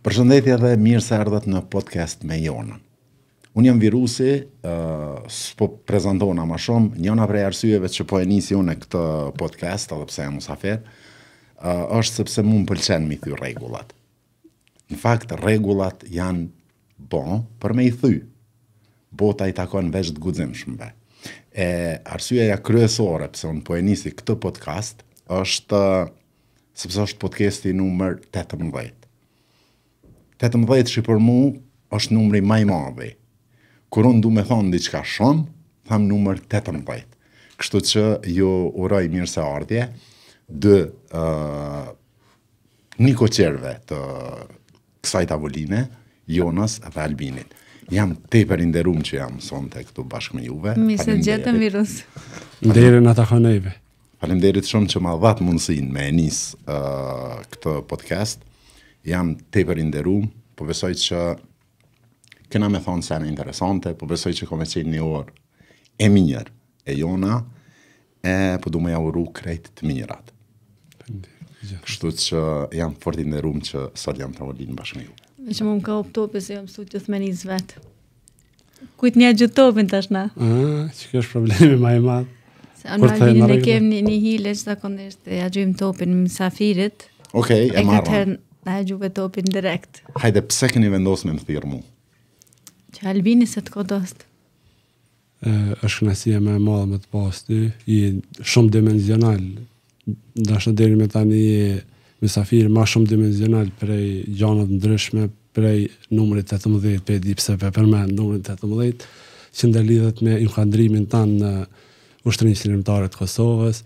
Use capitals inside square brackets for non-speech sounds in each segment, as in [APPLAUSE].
Përshëndetje dhe mirë se ardhët në podcast me Jonën. Unë jam virusi, uh, s'po prezentona ma shumë, njëna prej arsyeve që po e nisi unë e këtë podcast, edhe pse e musafer, uh, është sepse mund pëlqen mi thy regullat. Në fakt, regullat janë bon për me i thy. Bota i takon veç të guzim shumëve. E arsyeja kryesore pëse unë po e nisi këtë podcast, është, sepse është podcasti numër 18. 18 që për mu është numri maj madhi. Kur unë du me thonë diçka shumë, thamë numër 18. Kështu që ju uroj mirë se dë uh, një koqerve të kësaj tavoline, Jonas dhe Albinit. Jam te për inderum që jam të këtu bashkë me juve. Mi se gjetëm virus. Ndere në të hënëjve. Falemderit shumë që ma dhatë mundësin me njësë uh, këtë podcast. Jam te për inderum. Uh, po besoj që këna me thonë se në interesante, po besoj që kome qenë një orë e minjer e jona, e po du me ja uru krejt të mirat. Kështu që jam fort i rumë që sot jam të ulin bashkë me ju. Me që më më ka optopi se jam sot gjithë një zvetë. Kujt një gjithë tash na. Aha, që kjo është problemi ma i madhë. Se anë malinë në kemë një, hile që të kondeshtë e ja gjithë topin më safirit. Okej, e marron. Na e gjuve topin direkt. Hajde, pse këni vendosë me më thirë mu? Që Albini se të kodost? E, është në si e me madhë më të pasti, i shumë dimenzional, dhe është deri me tani i misafiri ma shumë dimenzional prej gjanët ndryshme, prej numërit të të mëdhejt, për e di pse për me numërit të të që ndër me me imkandrimin tanë në ushtërinë qëllimtarët Kosovës,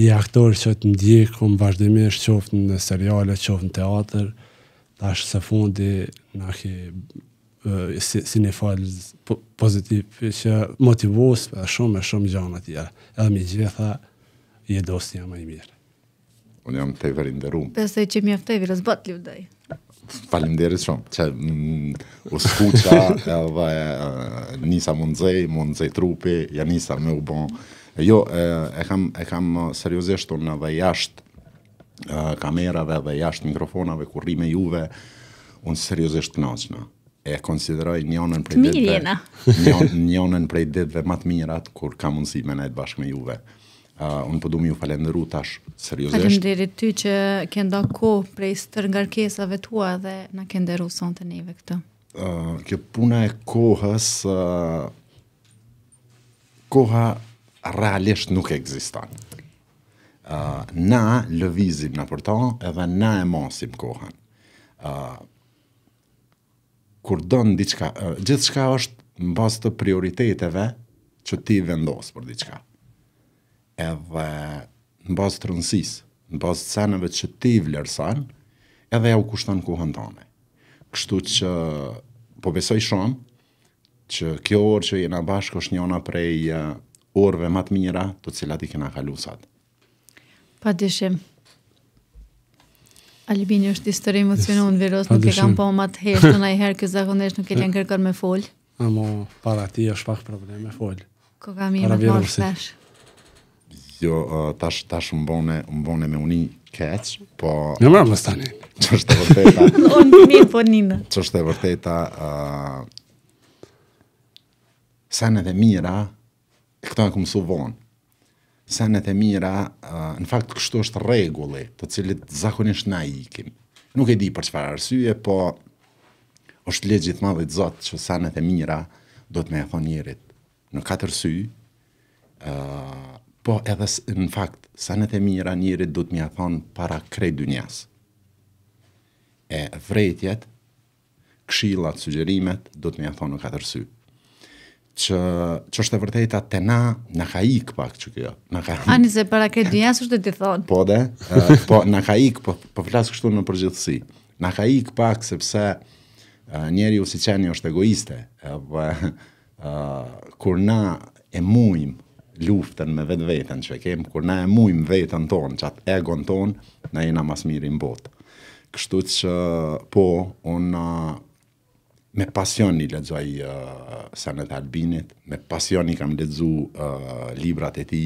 i aktor që të ndjekëm vazhdimisht qoftë në seriale, qoftë në teatër, ta është se fundi në aki si, si një falë po, pozitiv, që motivuës për shumë e shumë gjana tjera. edhe mi gjitha i e dosë një më i mirë. Unë jam të i verin dhe rumë. Pese që mi aftë e virës bat li u Falim dherës shumë, që mm, u skuqa, [LAUGHS] nisa mundzej, mundzej trupi, ja nisa me u bon, Jo, e, e kam, e kam seriosisht unë dhe jashtë kamerave dhe jashtë mikrofonave, kur rri me juve, unë seriosisht knasëna. E konsideroj njënën prej ditëve... [LAUGHS] Një mirë prej ditëve matë mirat, kur kam mundësi me nejtë bashkë me juve. Uh, unë përdu po mi ju falenderu tash, seriosisht. Falenderit ty që kënda ko prej stër tua dhe në kënderu sonë të neve këtë. Uh, kjo puna e kohës... Uh, koha realisht nuk ekziston. Ë uh, na lëvizim na për ta edhe na e masim kohën. Ë uh, kur don diçka, uh, gjithçka është mbas të prioriteteve që ti vendos për diçka. Edhe mbas trunsis, mbas çanave që ti vlerëson, edhe ja u kushton kohën tonë. Kështu që po besoj shumë që kjo orë që jena bashkë është njona prej orëve më të mira të cilat i kena kalu sot. Padyshim. Albini është histori emocionon yes. virus, nuk e kam po më të hesht, në nëjëherë kësë zakonesh nuk e të në kërkër me fol. Amo, para ti është pak probleme me fol. Ko ka mi të marë sesh? Jo, tash, tash mbone, mbone me uni keq, po... Në mërë më stani. Që është e vërteta... [LAUGHS] Unë të një po njënë. Që është e vërteta... Uh, sen mira, këta në këmësu vonë. Senet e mira, uh, në fakt kështu është regulli, të cilit zakonisht na ikim. Nuk e di për çfarë arsye, po është legjit i zotë që senet e mira do të me e thonë njerit në katër sy, uh, po edhe në fakt, senet e mira njerit do të me thon para krej dynjas. E vretjet, kshilat, sugjerimet, do të me thon në katër sy. Uh, që që është e vërteta te na na ka ik pak çu kjo na ka ik. ani se para ke dy jashtë të thon po de po na ka ik po po flas kështu në përgjithësi na ka ik pak sepse njeriu si çani është egoiste apo kur na e mujm luftën me vetë vetën që kem, kur na e mujm vetën tonë, që atë egon tonë, na jena mas mirë i Kështu që, po, unë me pasion i ledzoj uh, Sanet Albinit, me pasion i kam ledzu uh, librat e ti,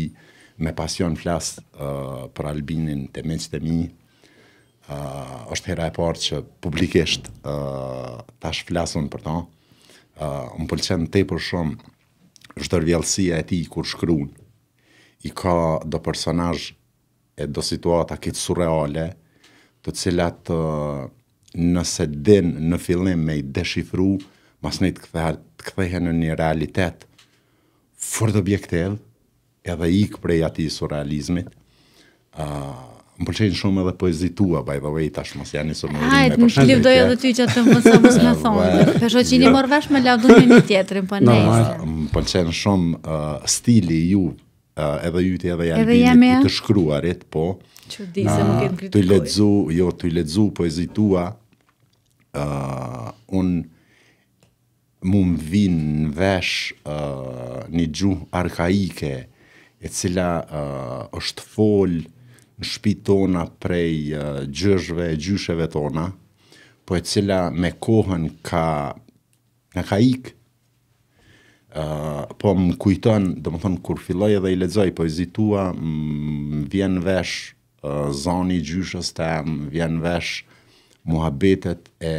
me pasion flas uh, për Albinin të meç të mi, uh, është hera e parë që publikisht uh, tash flasun për ta, uh, më pëlqen te për shumë zhdërvjallësia e ti kur shkryun, i ka do personaj e do situata këtë surreale, të cilat uh, nëse din në fillim me i deshifru, mas nëjtë të këthe, këthehe në një realitet fërët objektiv, edhe ikë prej ati surrealizmit, uh, më pëlqenë shumë edhe poezitua, by the way, tash mos janë nisur në rinë me përshëndetje. Po Hajtë, më shlivdoj edhe ty që të mësë mos më [LAUGHS] thonë, përshë që një jo. morë vesh me lavdu me një tjetërin, për po nejse. No, më pëlqenë shumë stili ju, edhe ju të edhe janë edhe të shkruarit, po, që di se më këtë kritikoj. Të i ledzu, jo, të i ledzu poezitua, uh, uh, unë mu më vinë në vesh uh, një gjuhë arkaike, e cila uh, është fol në shpi tona prej uh, gjysheve tona, po e cila me kohën ka në ka uh, po më kujton, dhe më thonë, kur filloj edhe i ledzoj, po e zitua, më vjen vesh uh, zoni gjyshës të, më vjen vesh uh, muhabetet e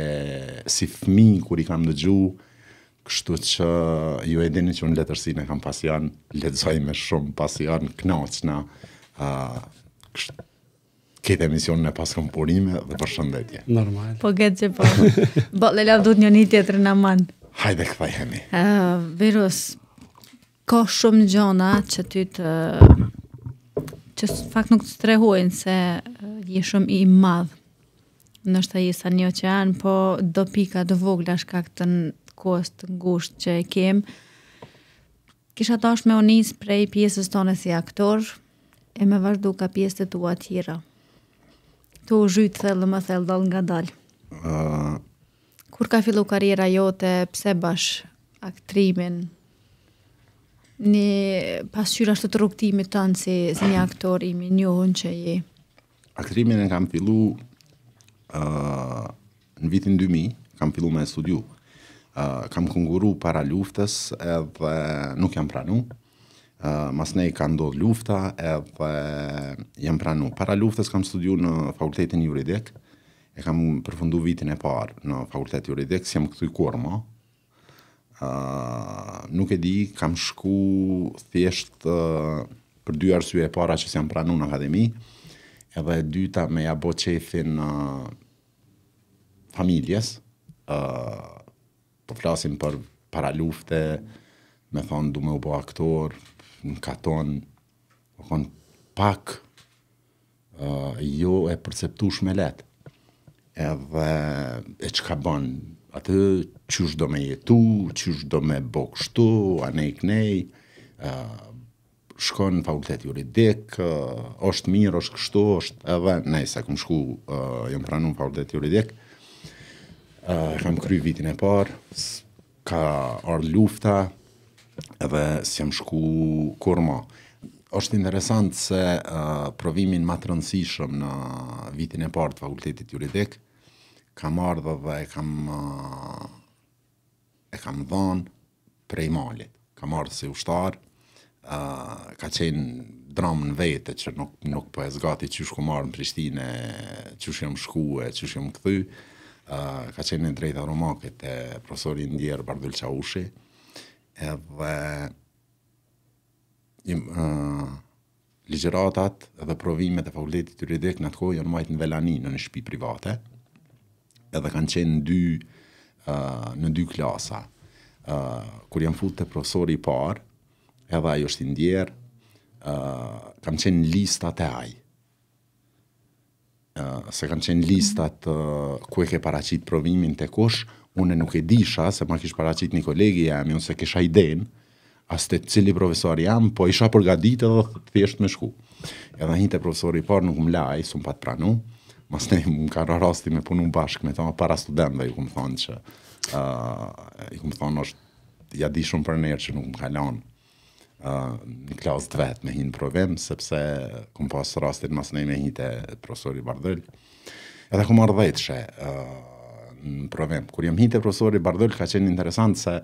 si fmi kur i kam dëgju, kështu që ju e dini që unë letërsin e kam pasion, letëzoj me shumë pasion, knoqna, kështu këtë emisionin e pas këmpurime dhe për shëndetje. Normal. Po gëtë që po. Bo, le lavë du një një tjetër në manë. Hajde këthaj jemi Uh, virus, ka shumë gjona që ty të që fakt nuk të strehojnë se uh, shumë i madhë nështë shta i sa një oqean, po do pika, do vogla, shka këtë në kost, në gusht që e kem. Kisha tash me onis prej pjesës tonë e si aktor, e me vazhdu ka pjesët të ua tjera. Tu u zhytë, thellë, më thellë, dalë nga dalë. Uh... Kur ka fillu karjera jote, pse bash aktrimin? Në pasqyra shtë të rukëtimi të si, si një aktor i minjohën që i... Aktrimin e kam fillu në vitin 2000 kam fillu me studiu, uh, kam kënguru para luftës edhe nuk jam pranu, uh, mas ne i ka ndodh lufta edhe jam pranu. Para luftës kam studiu në fakultetin juridik, e kam përfundu vitin e parë në fakultetin juridik, si jam këtu i kuar ma, Uh, nuk e di, kam shku thjesht uh, për dy arsye e para që si jam pranu në akademi, edhe dyta me ja bo qefin uh, familjes, uh, po flasim për para lufte, me thonë du me u bo aktor, në katon, po pak uh, jo e përceptush me letë. Edhe e që ka atë qysh do me jetu, qysh do me bo kështu, anej kënej, uh, shkon në fakultet juridik, është mirë, është kështu, është edhe, nej, se shku, uh, jëmë pranu në fakultet juridik, e kam kry vitin e par, ka ardhë lufta, edhe si jam shku kur ma. Oshtë interesant se uh, provimin ma të rëndësishëm në vitin e partë të fakultetit juridik, kam ardhë dhe e kam uh, e kam dhonë prej malit. kam ardhë si ushtar, uh, ka qenë dramë në vete që nuk, nuk po e zgati që shku marë në Prishtine, që shku e shku e që shku shku a, ka qenë në drejta rumakit e profesorin ndjerë Bardul Qaushi, edhe një ligjeratat edhe provimet e fakultetit të rridik në të kohë janë majtë në velani në në shpi private, edhe kanë qenë dy, në dy klasa, kur janë futë të profesori parë, edhe ajo është ndjerë, Uh, qenë në lista të ajë se kanë qenë listat uh, ku e ke paracit provimin të kush, une nuk e disha, se ma kish paracit një kolegi jam, unë se kisha i den, as të cili profesor jam, po isha përgadit edhe thjesht me shku. Edhe hinte profesori i parë nuk më laj, së më patë pranu, mas ne më ka rasti me punu bashkë me ta para student dhe ju këmë thonë që, uh, ju këmë thonë është, ja di shumë për nërë që nuk më kalonë, në klasë të vetë me hinë provim, sepse kom pas rastit mas nej me hinë të profesori Bardhull. Edhe kom arë dhejtë shë në provim. Kur jem hinë të profesori Bardhull, ka qenë interesant se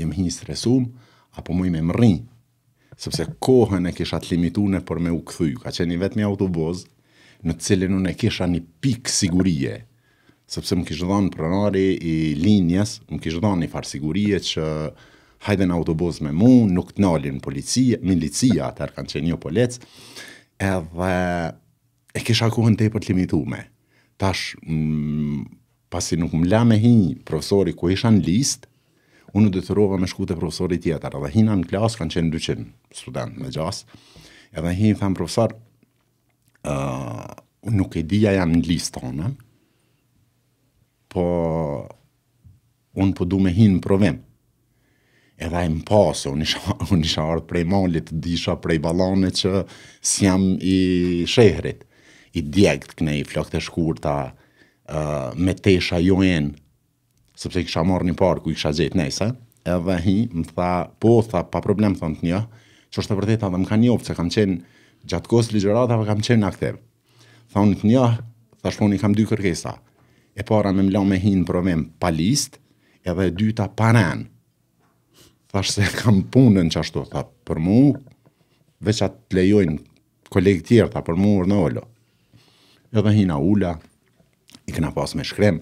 jem hinë stresum, apo mu i me mëri, sepse kohën e kisha të limitune por me u këthuj Ka qenë i vetë një autobuz, në cilin unë e kisha një pikë sigurie, sepse më kishë dhënë pronari i linjes, më kishë dhënë një farë që hajden autobus me mu, nuk të nalin policia, milicia, atër kanë qenë një jo polec, edhe e kisha kuhën te për të limitume. Tash, mm, pasi nuk më la me hi profesori ku isha në list, unë dhe të rova me shku të profesori tjetar, edhe hi në klas, klasë, kanë qenë 200 student me gjas, edhe hi në thamë profesor, uh, nuk e dija janë në list të po unë po du me hi në provimë, edhe e më pasë, unë isha, [LAUGHS] un isha ardhë prej malit, disha prej balane që si jam i shehrit, i djekt këne i flok të shkurta, uh, me tesha jo enë, sëpse kisha marrë një parë ku i kisha gjetë nese, eh? edhe hi, më tha, po, tha, pa problem, thonë të një, që është të vërtet, edhe më ka një opë, që kam qenë gjatë kosë ligjërat, edhe kam qenë në Thonë të një, thë kam dy kërkesa, e para me mla me hinë provim pa list, edhe dyta panenë, thash se kam punën që ashtu, tha, për mu, veç atë lejojnë kolegë tjerë, tha, për mu, urë në olo. Edhe hina ula, i këna pas me shkrem,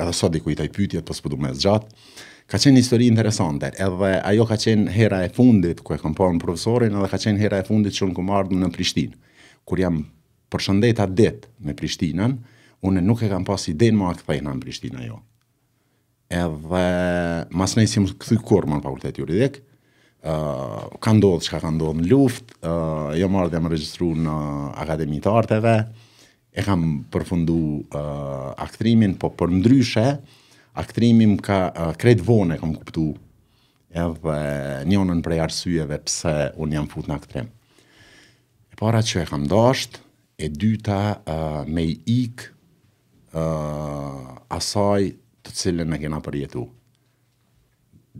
edhe sot diku i taj pytje, të spëdu me zgjatë, ka qenë histori interesante, edhe ajo ka qenë hera e fundit, ku e kam parë në profesorin, edhe ka qenë hera e fundit që në kumë ardhë në Prishtinë. Kur jam atë ditë me Prishtinën, unë nuk e kam pas i denë ma këthejnë në Prishtinë ajo edhe mas ne isim këthy kur më në fakultet juridik, uh, ka ndodhë që ka ndodhë në luft, uh, jo marrë dhe më registru në Akademi të Arteve, e kam përfundu uh, aktrimin, po për ndryshe, aktrimim ka uh, kretë vone, kam kuptu, edhe një onën prej arsyeve pse unë jam fut në aktrim. E para që e kam dasht, e dyta uh, me i ik uh, asaj të cilën e kena përjetu.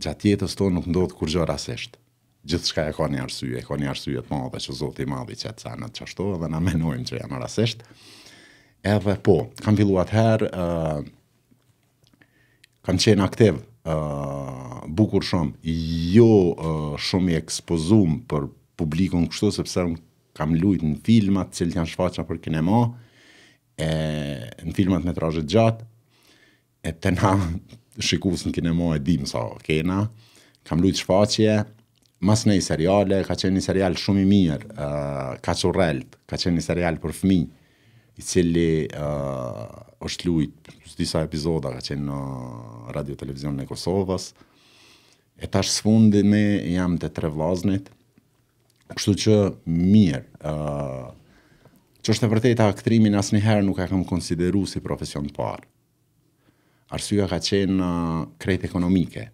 Gjatë jetës to nuk ndodhë kur gjërë asesht. Gjithë shka e ka një arsye, e ka një arsye të madhe që zotë i madhe që e të sanët që ashtu, edhe na menojmë që janë rasesht. Edhe po, kam fillu atëherë, uh, kam qenë aktiv, uh, bukur shumë, jo uh, shumë i ekspozum për publikun kështu, sepse kam lujt në filmat të janë shfaqa për kinema, e, në filmat me trajët gjatë, e të na shikus në kine e dim sa so, kena, kam lujtë shfaqje, mas në i seriale, ka qenë i serial shumë i mirë, uh, ka që ka qenë i serial për fmi, i cili uh, është lujtë, së disa epizoda ka qenë në radio televizion në Kosovës, e tash së fundi me jam të tre vlaznit, kështu që mirë, uh, që është e përtejta aktrimin asë njëherë nuk e kam konsideru si profesion të parë arsyeja ka qenë uh, krejt ekonomike,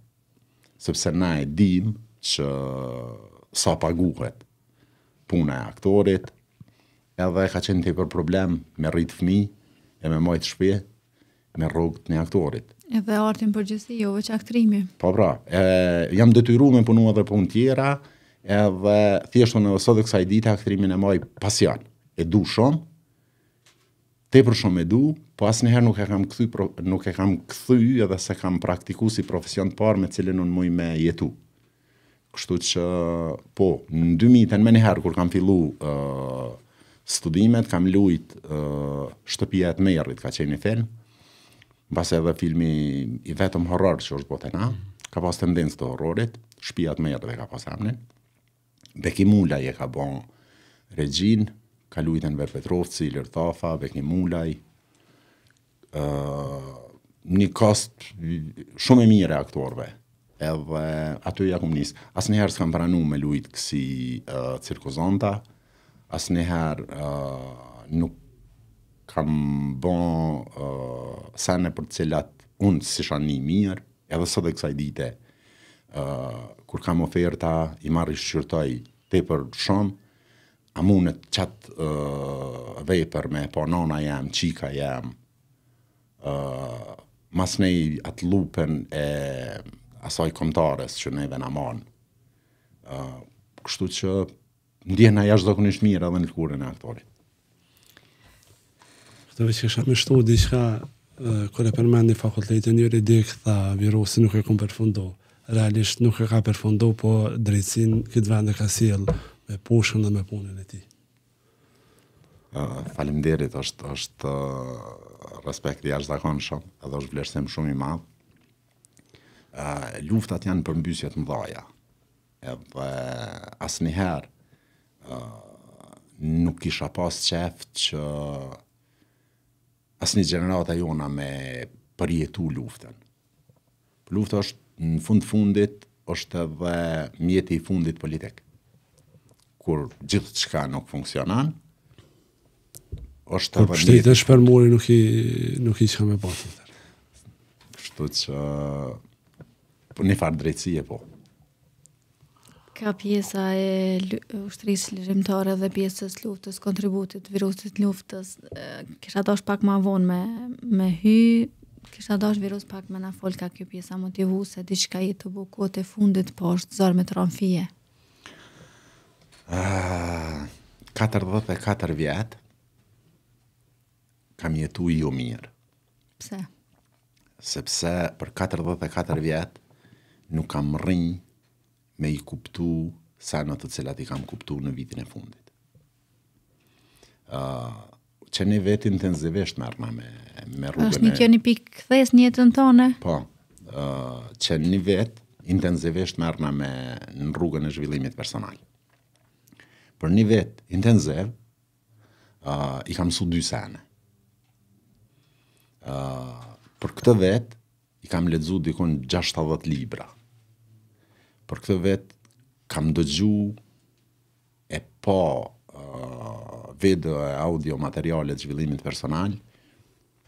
sepse na e dim që sa paguhet puna e aktorit, edhe ka qenë të i për problem me rritë fmi e me majtë shpje me rrugët një aktorit. Edhe artin përgjësi, jo veç aktrimi. Po pra, e, jam dëtyru me punu edhe punë tjera, edhe thjeshtu në vësot dhe kësaj dite aktrimin e moj pasion. E du shumë, te për shumë e du, po asnjëherë nuk e kam kthy nuk e kam kthy edhe se kam praktiku si profesion të parë me cilin unë muj me jetu. Kështu që po në 2000 më herë kur kam fillu uh, studimet, kam luajt uh, shtëpia e Merrit, ka qenë film. Mbas edhe filmi i vetëm horror që është botë na, ka pas tendencë të horrorit, shtëpia e Merrit dhe ka pas emrin. Bekimula e ka bën regjin, ka luajtën Ver Petrovci, Lirtafa, Bekimulaj, një kost shumë e mirë e aktorve. Edhe aty ja njësë nis. Asnjëherë s'kam pranu me lut si uh, cirkuzonta. njëherë uh, nuk kam bon uh, sene për të cilat unë si shanë një mirë, edhe sot e kësaj dite, uh, kur kam oferta, i i shqyrtoj te për shumë, a mune të qatë uh, për me, po nona jam, qika jam, mas ne atë lupën e asaj komtares që neve në amon. Uh, kështu që ndjena jashtë do kënë mirë edhe në lëkurën e aktorit. Këtë veç kësha me shtu di shka kërë e përmen një fakultetin njëri dik tha virusi nuk e këmë përfundu. Realisht nuk e ka përfundu, po drejtsin këtë vend e ka siel me pushën dhe me punën e ti. Uh, falimderit, është, është, respekti i jashtëzakonshëm, edhe është vlerësim shumë i madh. uh, luftat janë përmbysje të mëdha. Edhe asnjëherë ë uh, nuk kisha pas çef që asnjë gjenerat jona me përjetu luftën. Lufta është në fund fundit është edhe mjeti i fundit politik. Kur gjithçka nuk funksionon, është të vërnjeti. Kërë mori nuk i, nuk i shka me bëti. Shtu që po, një farë drejtësie po. Ka pjesa e ushtërisë lëgjimtare dhe pjesës luftës, kontributit, virusit luftës, kisha dash pak ma vonë me, me hy, kisha dash virus pak me na folë ka kjo pjesa motivu se di i të bukot e fundit po është zërë me të ronfije. 44 vjetë, kam jetu jo mirë. Pse? Sepse për 44 vjetë nuk kam rrinjë me i kuptu sa në të cilat i kam kuptu në vitin e fundit. Uh, që një vetë intenzivisht më arma me, me rrugën e... është një kjo një pikë këthes një jetën tone? Po, uh, që një vetë intenzivisht më arma me në rrugën e zhvillimit personal. Për një vetë intenziv, uh, i kam su dy sene për këtë vet i kam lexuar dikon 60 libra. Për këtë vet kam dëgju e po uh, video e audio materiale të zhvillimit personal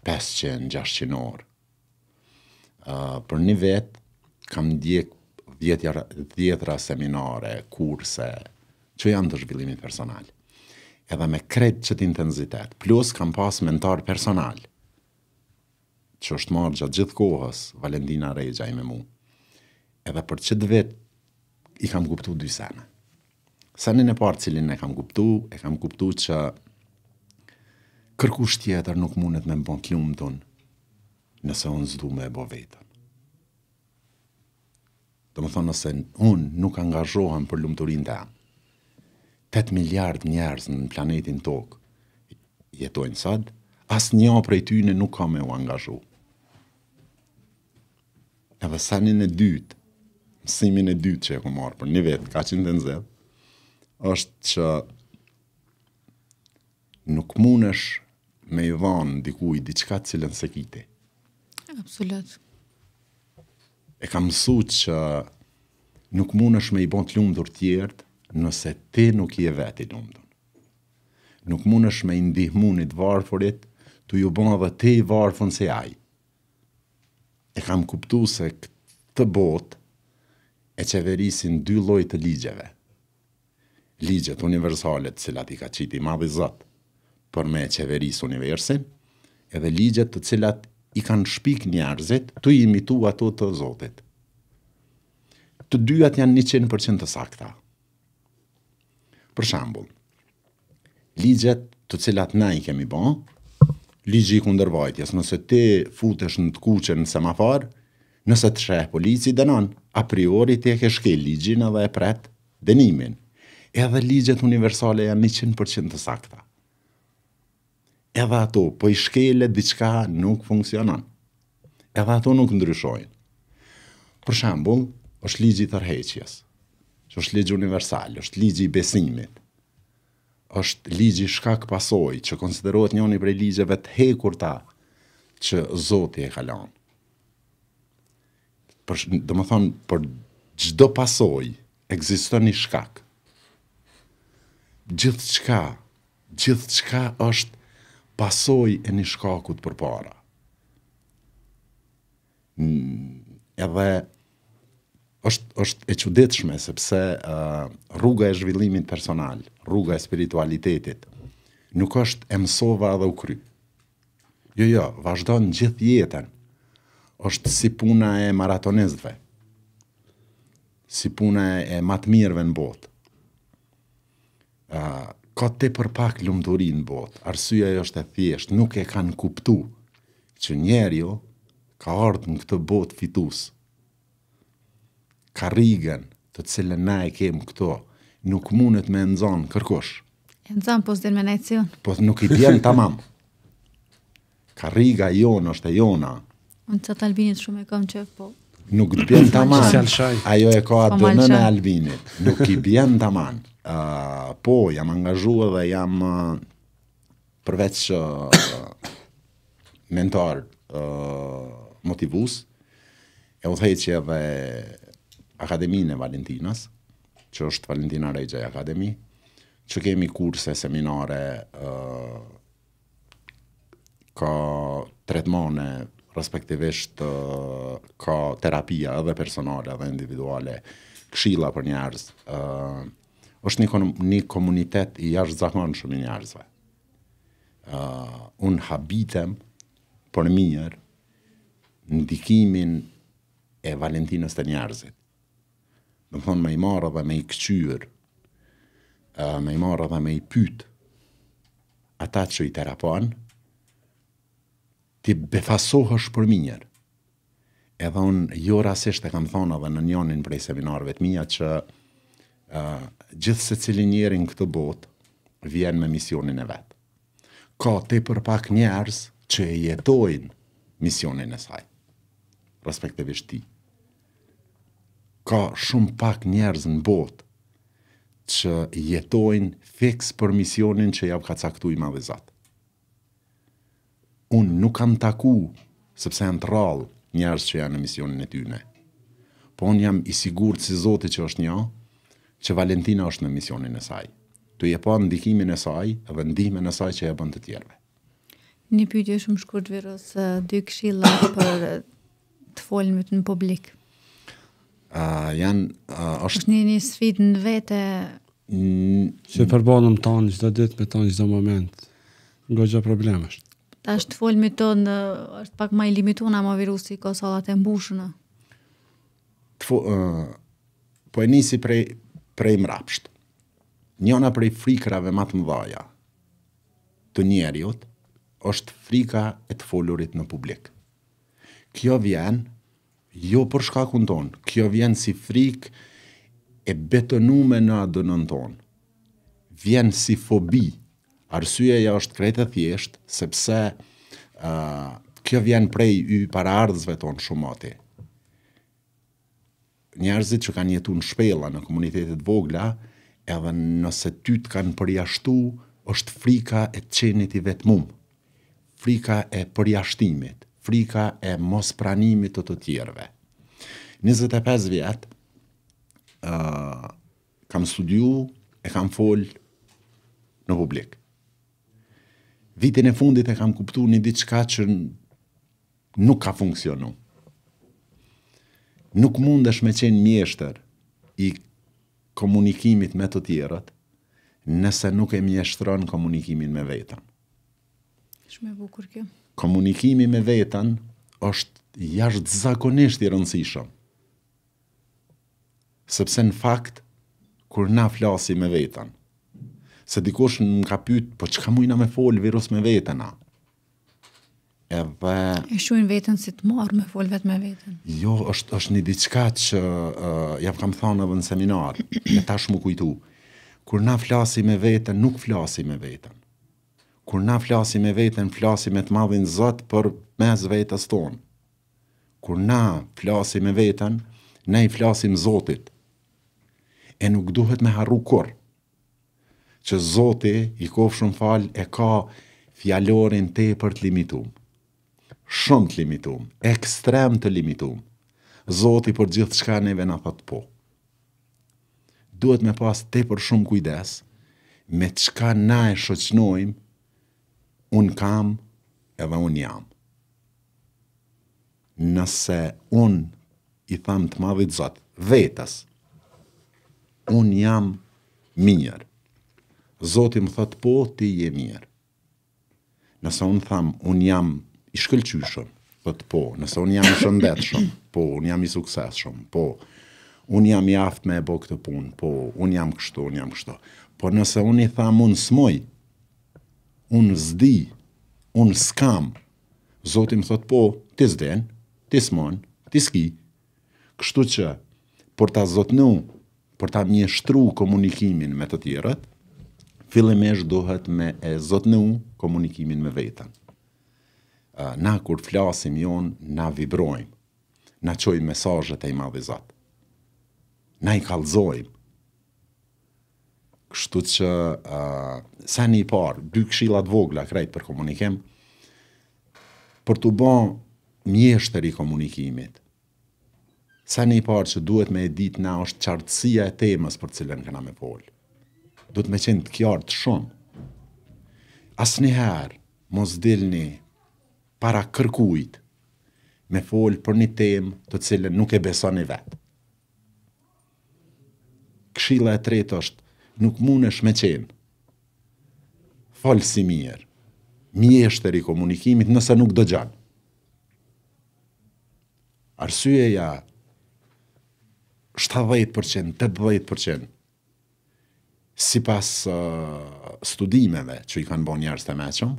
500-600 orë. Uh, për një vet kam ndjek 10 dhjetra seminare, kurse që janë të zhvillimit personal. Edhe me kretë qëtë intenzitet plus kam pas mentor personal që është marrë gjatë gjithë kohës Valentina i me mu. Edhe për qëtë vetë, i kam guptu dy sene. Senin e parë cilin e kam guptu, e kam guptu që kërkush tjetër nuk mundet me mbën të lumë tonë nëse unë zdu me e bo vetën. Dhe më thonë nëse unë nuk angazhohem për lumëturin të amë. 8 miljard njerëz në planetin tokë jetojnë sadë, asë një prej tyne nuk ka me u angazhohem edhe sanin e dytë, mësimin e dytë që e ku marë për një vetë, ka qënë të nëzëdhë, është që nuk munësh me i dhanë dikuj diçka cilën se kite. Absolut. E kam mësu që nuk munësh me i bon të lumë dhur tjertë nëse ti nuk je vetë i lumë dhur. Nuk munësh me i ndihmunit varëforit të ju bon dhe ti i varëfën se ajë e kam kuptu se këtë bot e qeverisin dy lojtë të ligjeve. Ligjet universalet, cilat i ka qiti madhi zot, për me e qeveris universin, edhe ligjet të cilat i kanë shpik njerëzit të imitu ato të zotit. Të dyat janë 100% të sakta. Për shambull, ligjet të cilat na i kemi bon, ligji i kundërvajtjes, nëse ti futesh në të kuqe në semafor, nëse të shreh polici dënon, a priori ti e ke shkel ligjin edhe e pret dënimin. Edhe ligjet universale janë 100% të sakta. Edhe ato, po i shkele diçka nuk funksionon. Edhe ato nuk ndryshojnë. Për shembull, është ligji i tërheqjes. Që është ligji universal, është ligji i besimit është ligji shkak pasoj, që konsiderohet një një prej ligjeve të hekur ta, që Zoti e kalon. Për, dhe më thonë, për gjdo pasoj, egzisto një shkak. Gjithë qka, gjithë qka është pasoj e një shkakut për para. Edhe, është është e çuditshme sepse uh, rruga e zhvillimit personal, rruga e spiritualitetit nuk është e mësova dhe u kry. Jo, jo, vazhdon gjithë jetën. është si puna e maratonezve. Si puna e matë mirëve në botë. ka te për pak lumëturi në botë. Arsyja e është e thjeshtë, nuk e kanë kuptu që njerë jo ka ardhë në këtë botë fitusë karigen të cilën na e kemë këto, nuk mundet me nëzon kërkosh. Nëzon, po s'den me nëjcion. Po nuk i bjen të mamë. Kariga jonë është e jona. Unë të të albinit shumë e kam që po. Nuk i bjen të mamë. Ajo e ka atë po, dënën e albinit. Nuk i bjen të mamë. Uh, [LAUGHS] po, jam angazhua dhe jam uh, përveç uh, mentor uh, motivus, e u thejë që edhe Akademinë e Valentinës, që është Valentina Rejgjaj Akademi, që kemi kurse, seminare, uh, ka tretmone, respektivisht uh, ka terapia edhe personale edhe individuale, kshila për njerëz, uh, është një, kom një komunitet i jashtë zakon shumë i njerëzve. Uh, unë habitem për mirë ndikimin e Valentinës të njerëzit më thonë me i marrë dhe me i këqyër, me i marrë dhe me i pytë, ata që i terapon, ti befasohësh për minjer. Edhe unë, jo rasisht e kam thonë edhe në njonin prej seminarëve të minja, që uh, gjithë se cilin njerin këtë botë vjen me misionin e vetë. Ka te për pak njerës që e jetojnë misionin e saj, respektivisht ti. Uh, ka shumë pak njerëz në botë që jetojnë fix për misionin që jam ka caktu i madhe zatë. Unë nuk kam taku, sepse janë të rralë njerëz që janë në misionin e tyne. Po unë jam i sigur të si zote që është një, që Valentina është në misionin e saj. Të je pa ndikimin e saj dhe ndihme e saj që je bënd të tjerve. Një pytje shumë shkurt virus, dy këshilla për të folën me të në publikë uh, janë uh, është një një sfit në vete që përbonëm tonë gjithë ditë me tonë gjithë moment nga gjë problemesht Ta është të folë me tonë, është pak ma i limituna ma virusi i kosallat e mbushënë. Të uh, po e nisi prej, prej mrapsht. Njona prej frikrave matë të dhaja të njeriut, është frika e të folurit në publik. Kjo vjenë jo për shkakun tonë. Kjo vjen si frik e betonume në adënën tonë. Vjen si fobi. Arsyeja është krejtë thjeshtë, sepse uh, kjo vjen prej y para ardhësve tonë shumati. Njerëzit që kanë jetu në shpela në komunitetet vogla, edhe nëse ty të kanë përjashtu, është frika e qenit i vetëmumë frika e përjashtimit frika e mos pranimit të të tjerve. 25 vjetë, uh, kam studiu e kam fol në publik. Vitin e fundit e kam kuptu një diçka që nuk ka funksionu. Nuk mund është me qenë mjeshtër i komunikimit me të tjerët, nëse nuk e mjeshtron komunikimin me vetën. Shme bukur kjo komunikimi me vetën është jashtë zakonisht i rëndësishëm. Sepse në fakt, kur na flasi me vetën, se dikush në më ka pytë, po që ka mujna me folë virus me vetën a? Edhe... E shuin vetën si të marë me folë vetë me vetën. Jo, është, është një diçka që uh, jam kam thonë edhe në seminar, me tash më kujtu. Kur na flasi me vetën, nuk flasi me vetën kur na flasim me veten, flasim me të madhin Zot për mes vetes tonë. Kur na flasim me veten, ne i flasim Zotit. E nuk duhet me harru kur, që Zoti i kofë shumë falë e ka fjallorin te për të limitum. Shumë të limitum, ekstrem të limitum. Zoti për gjithë shka neve në thotë po. Duhet me pas te për shumë kujdes, me qka na e shoqnojmë unë kam edhe unë jam. Nëse unë i tham të madhit zotë, vetës, unë jam mirë. Zotë më thëtë po, ti je mirë. Nëse unë tham, unë jam ishkëllqyshën, thëtë po, nëse unë jam shëndetë shumë, po, unë jam i sukses shumë, po, unë po. jam i aftë me e bo këtë punë, po, unë jam kështu, unë jam kështu. Po nëse unë i tham, unë smojë, unë zdi, unë skam. Zotim thot, po, ti zden, ti smon, ti ski. Kështu që, për ta zotnu, për ta mje shtru komunikimin me të tjerët, fillimisht duhet me e zotnu komunikimin me vetën. Na kur flasim jonë, na vibrojmë, na qojmë mesajët e i madhizat. Na i kalzojmë, Kështu që uh, sa një parë, dy këshillat vogla krejt për komunikim, për të bon mjeshtër i komunikimit, sa një parë që duhet me edit na është qartësia e temës për cilën këna me polë. Duhet me qenë të kjartë shumë. Asë njëherë, mos dilni para kërkujt me folë për një temë të cilën nuk e besoni vetë. Këshilla e tretë është nuk mund është me qenë. Falë si mirë, mjeshtër i komunikimit nëse nuk do gjanë. Arsyeja 70%, 80% si pas uh, studimeve që i kanë bo njerës të meqëm,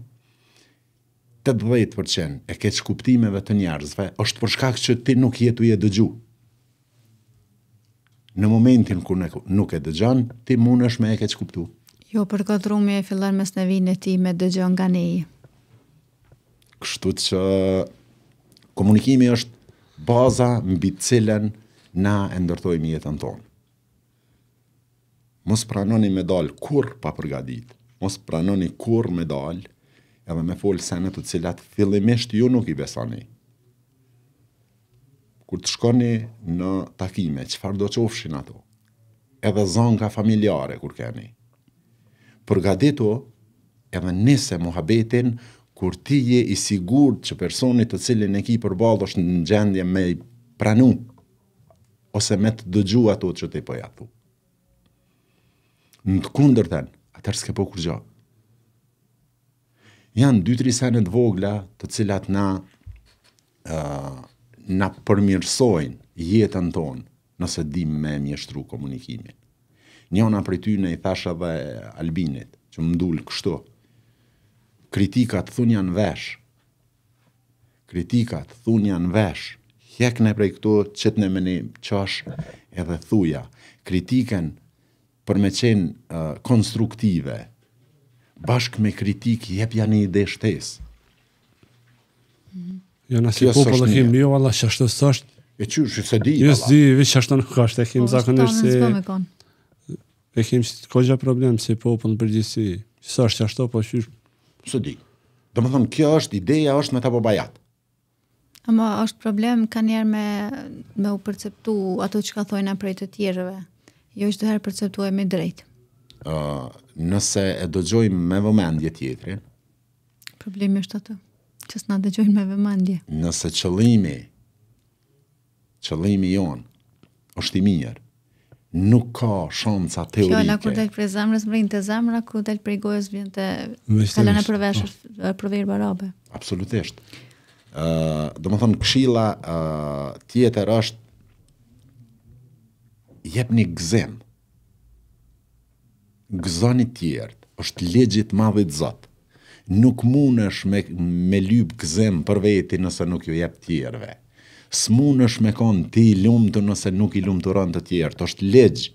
80% e keq kuptimeve të njerëzve është përshkak që ti nuk jetu jetë dëgju në momentin kur ne nuk e dëgjon, ti mundesh me e ke kuptu. Jo, për këtë e fillon mes në vinë e ti me dëgjon nga ne. Kështu që komunikimi është baza mbi cilën na e ndërtojmë jetën tonë. Mos pranoni me dalë kur pa përgadit, mos pranoni kur me dalë edhe me folë senet të cilat fillimisht ju nuk i besani kur të shkoni në takime, qëfar do qofshin ato, edhe zonka familjare kur keni. Përga gadito, edhe nise muhabetin, kur ti je i sigur që personit të cilin e ki përbalë është në gjendje me i pranu, ose me të dëgju ato që ti përja po thu. Në të kundër ten, atër s'ke po kur gjo. Janë dy-tri senet vogla të cilat na uh, na përmirësojnë jetën tonë nëse dim me mjeshtru komunikimin. Njona për ty në i thasha dhe Albinit, që më ndullë kështu, kritikat thun janë vesh, kritikat thun janë vesh, hekne në prej këtu, qëtë në meni qash edhe thuja, kritiken për me qenë uh, konstruktive, bashk me kritik jep janë i deshtes. Mm -hmm. Jo, na si popull e kemi jo, valla, që ashtë së është... E që është se di, jo, valla? Jo, së di, vi që ashtë nuk po, është, e kemi zakonisht si... E kemi si të kogja problem, si popull në përgjithsi. Së është që ashtë po që është... Së di. Dhe më thëmë, kjo është ideja është me të përbajat. Ama është problem ka njerë me, me u perceptu ato që ka thojnë prej të tjereve. Jo është dëherë perceptu e me drejtë. Uh, nëse e do gjojmë me vëmendje tjetëri... Problemi është atë që s'na dëgjojnë me vëmendje. Nëse qëllimi qëllimi jon është i mirë, nuk ka shanca teorike. Fjala kur del prej zemrës vrin te zemra, kur del prej gojës vjen te kalon e përvesh oh. për vir barabe. Absolutisht. Ë, uh, them këshilla ë uh, tjetër është jepni gzim. Gëzoni të tjerë, është legjit madhë i të zotë nuk mund është me, me lybë këzim për veti nëse nuk ju jep tjerve. Së mund është me konë ti i lumë të nëse nuk i lumë të rëndë të tjerë. Të është legjë,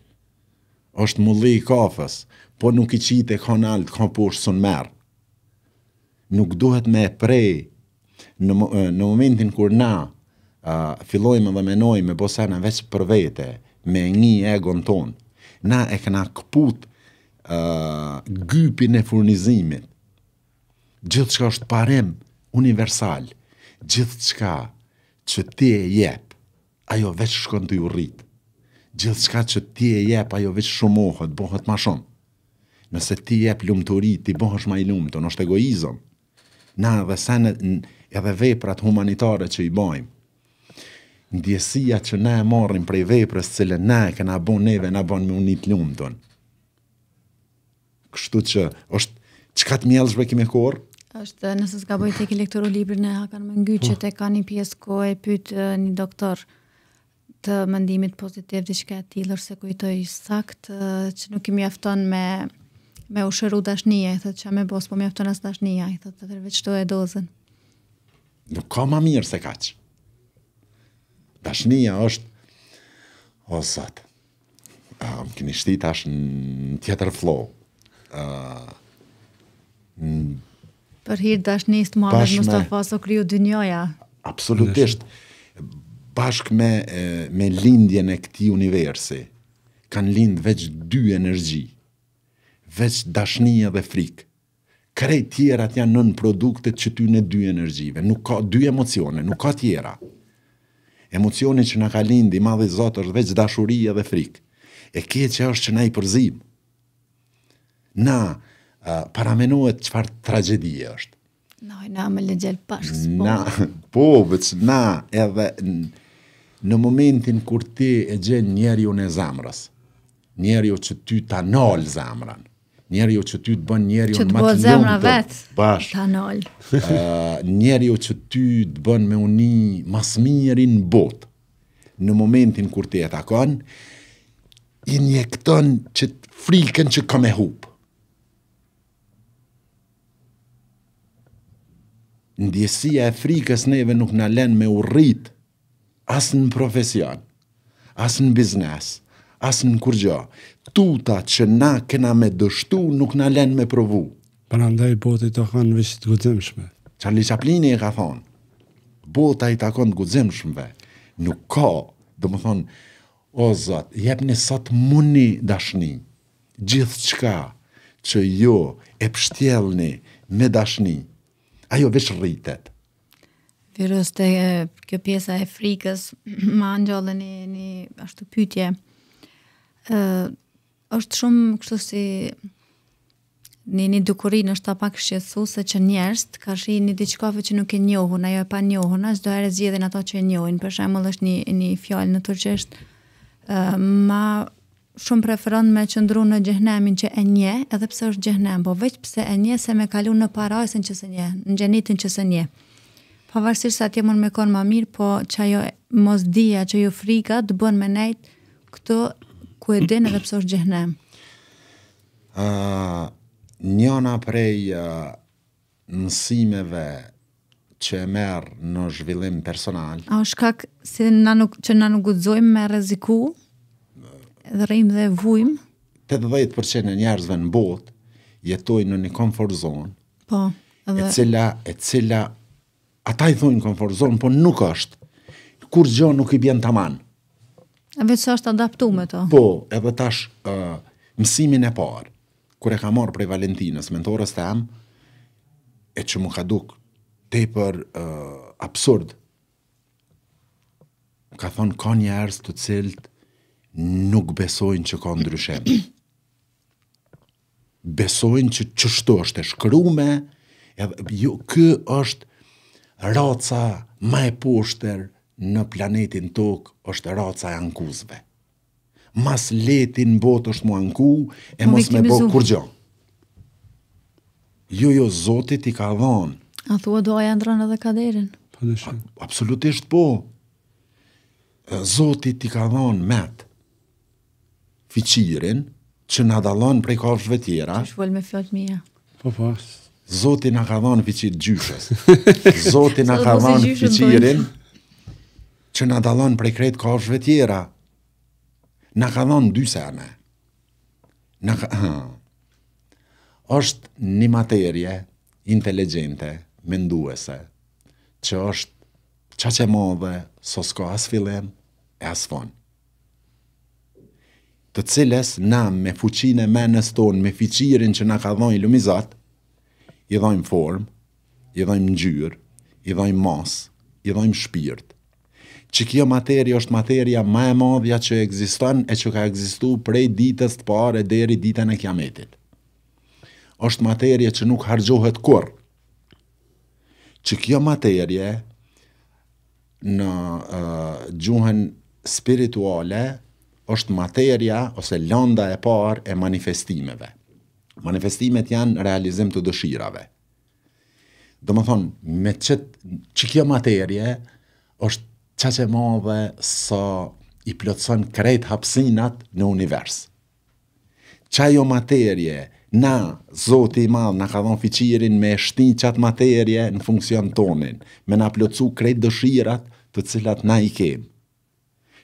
është mulli i kafës, po nuk i qitë e konë altë, konë poshë sënë merë. Nuk duhet me prej, në, në momentin kur na uh, fillojmë dhe menojme me bosena veç për vete, me një egon tonë, na e këna këputë uh, gypin e furnizimit, gjithë qka është parem universal, gjithë qka që ti e jep, ajo veç shkon të ju rrit, gjithë qka që ti e jep, ajo veç shumohët, bohët ma shumë, nëse ti jep lumë të rritë, ti bohesh ma i lumë, të nështë egoizëm, na dhe senet, edhe veprat humanitare që i bojmë, ndjesia që ne e marrim prej veprës që ne e kena bo neve në ne bo në më unit lumë tonë. Kështu që është që ka të mjelëshbe kime korë, është nëse s'ka bëjt e ke lektoru librin e hakan më ngy që po. ka një pjesë ko e pytë një doktor të mëndimit pozitiv dhe shka e tilër se kujtoj sakt që nuk i mjafton me me ushëru dashnia, dashnija, i thët që me bos, po mjafton as dashnija, i thotë të tërveç të e dozën Nuk ka ma mirë se kaç. Dashnija është, o zot, um, këni shti tash në tjetër flow, uh, në Për hirë dashnist Muhammed Mustafa së so kryu dynjoja. Absolutisht. Bashk me, me lindje në këti universi, kanë lindë veç dy energji, veç dashnija dhe frikë. Krejt tjera tja janë nën produktet që ty në dy energjive. Nuk ka dy emocione, nuk ka tjera. Emocioni që në ka lindë i madhe zotë është veç dashuria dhe frikë. E kje që është që në i përzim. Na, paramenohet qëfar tragedie është. Noj, na me le pashkë Na, [LAUGHS] po, vëc, na, edhe në momentin kur ti e gjen njerë e zamrës, njerë që ty ta nolë zamrën, njerë që ty të bën njerë matë lëndë. Që të bëzë vetë, bashkë, ta nolë. uh, [LAUGHS] njerë që ty të bën me uni mas mirë në botë, në momentin kur ti e takon, injekton që frikën që kam e hup. ndjesia e frikës neve nuk në len me urrit, asë në profesion, asë në biznes, asë në kurgjo, tuta që na kena me dështu nuk në len me provu. Për botit të kanë vishë të gudzimshme. Charlie Chaplin e ka thonë, bota i takon të gudzimshmëve, nuk ka, dhe më thonë, o zot, jep një sot muni dashni, gjithë qka që jo e pështjelni me dashni, ajo vesh rritet. Virus të kjo pjesa e frikës, [CLEARS THROAT] ma në një, një ashtu pytje, uh, është shumë kështu si një një dukurin është ta pak shqesu se që njerës të ka shi një diqkafe që nuk e njohun, ajo e pa njohun, as do e rezjedhin ato që e njohin, për shemëll është një, një fjallë në tërqesht, uh, ma shumë preferon me qëndru në gjëhnemin që e nje, edhe pse është gjëhnem, po veç pse e nje se me kalu në parajsen që se nje, në gjenitin që se nje. Pa varsirë sa tje mund me konë ma mirë, po që ajo mos dhia, që ajo frika, të bën me nejtë këto ku e din edhe pse është gjëhnem. Uh, njona prej uh, nësimeve që e merë në zhvillim personal. A, është kak si nuk, që në nuk gudzojmë me reziku, rrim dhe vujm. 80% e njerëzve në botë jetojnë në një comfort zone. Po. Dhe... E cila e cila ata i thonë comfort zone, po nuk është. Kur gjë nuk i bën tamam. A vetë është adaptuar me to? Po, edhe tash ë uh, mësimin e parë kur e ka marr prej Valentinës, mentorës të am, e që më ka duk te për uh, absurd, ka thonë ka njerës të cilt nuk besojnë që ka ndryshim. Besojnë që çështë është e shkruar, edhe ju është raca më e poshtër në planetin tok është raca e ankuzve. Mas letin botë është mu anku, e mos me bo kur gjo. Jo, jo, zotit i ka dhonë. A thua doa e andronë edhe ka derin? Po, absolutisht po. Zotit i ka dhonë metë fiqirin që në dalon prej kofshve tjera. Që shvull me fjallë mija. Po, po. Zotin ka dhonë fiqit gjyshës. [LAUGHS] Zotin a ka dhonë fiqirin që në dalon prej kret kofshve tjera. Në ka dhonë dy sene. Në ka... është një materje inteligente, menduese, që është qa që modhe, sosko as filen e as fonë të cilës na me fuqinë e menës tonë, me fiqirin që na ka dhënë Lumizat, i dhajmë formë, i dhajmë ngjyrë, i dhajmë masë, i dhajmë shpirt. Që kjo materi është materia më e madhja që ekziston e që ka ekzistuar prej ditës të parë deri ditën e Kiametit. Është materia që nuk harxohet kurr. Që kjo materje në uh, gjuhën spirituale është materja ose lënda e parë e manifestimeve. Manifestimet janë realizim të dëshirave. Do më thonë, me qëtë, që kjo materje është që që madhe sa i plotëson krejt hapsinat në univers. Qa jo materje, na, zoti i madhë, na ka dhonë fiqirin me shti qatë materje në funksion tonin, me na plotësu krejt dëshirat të cilat na i kemë.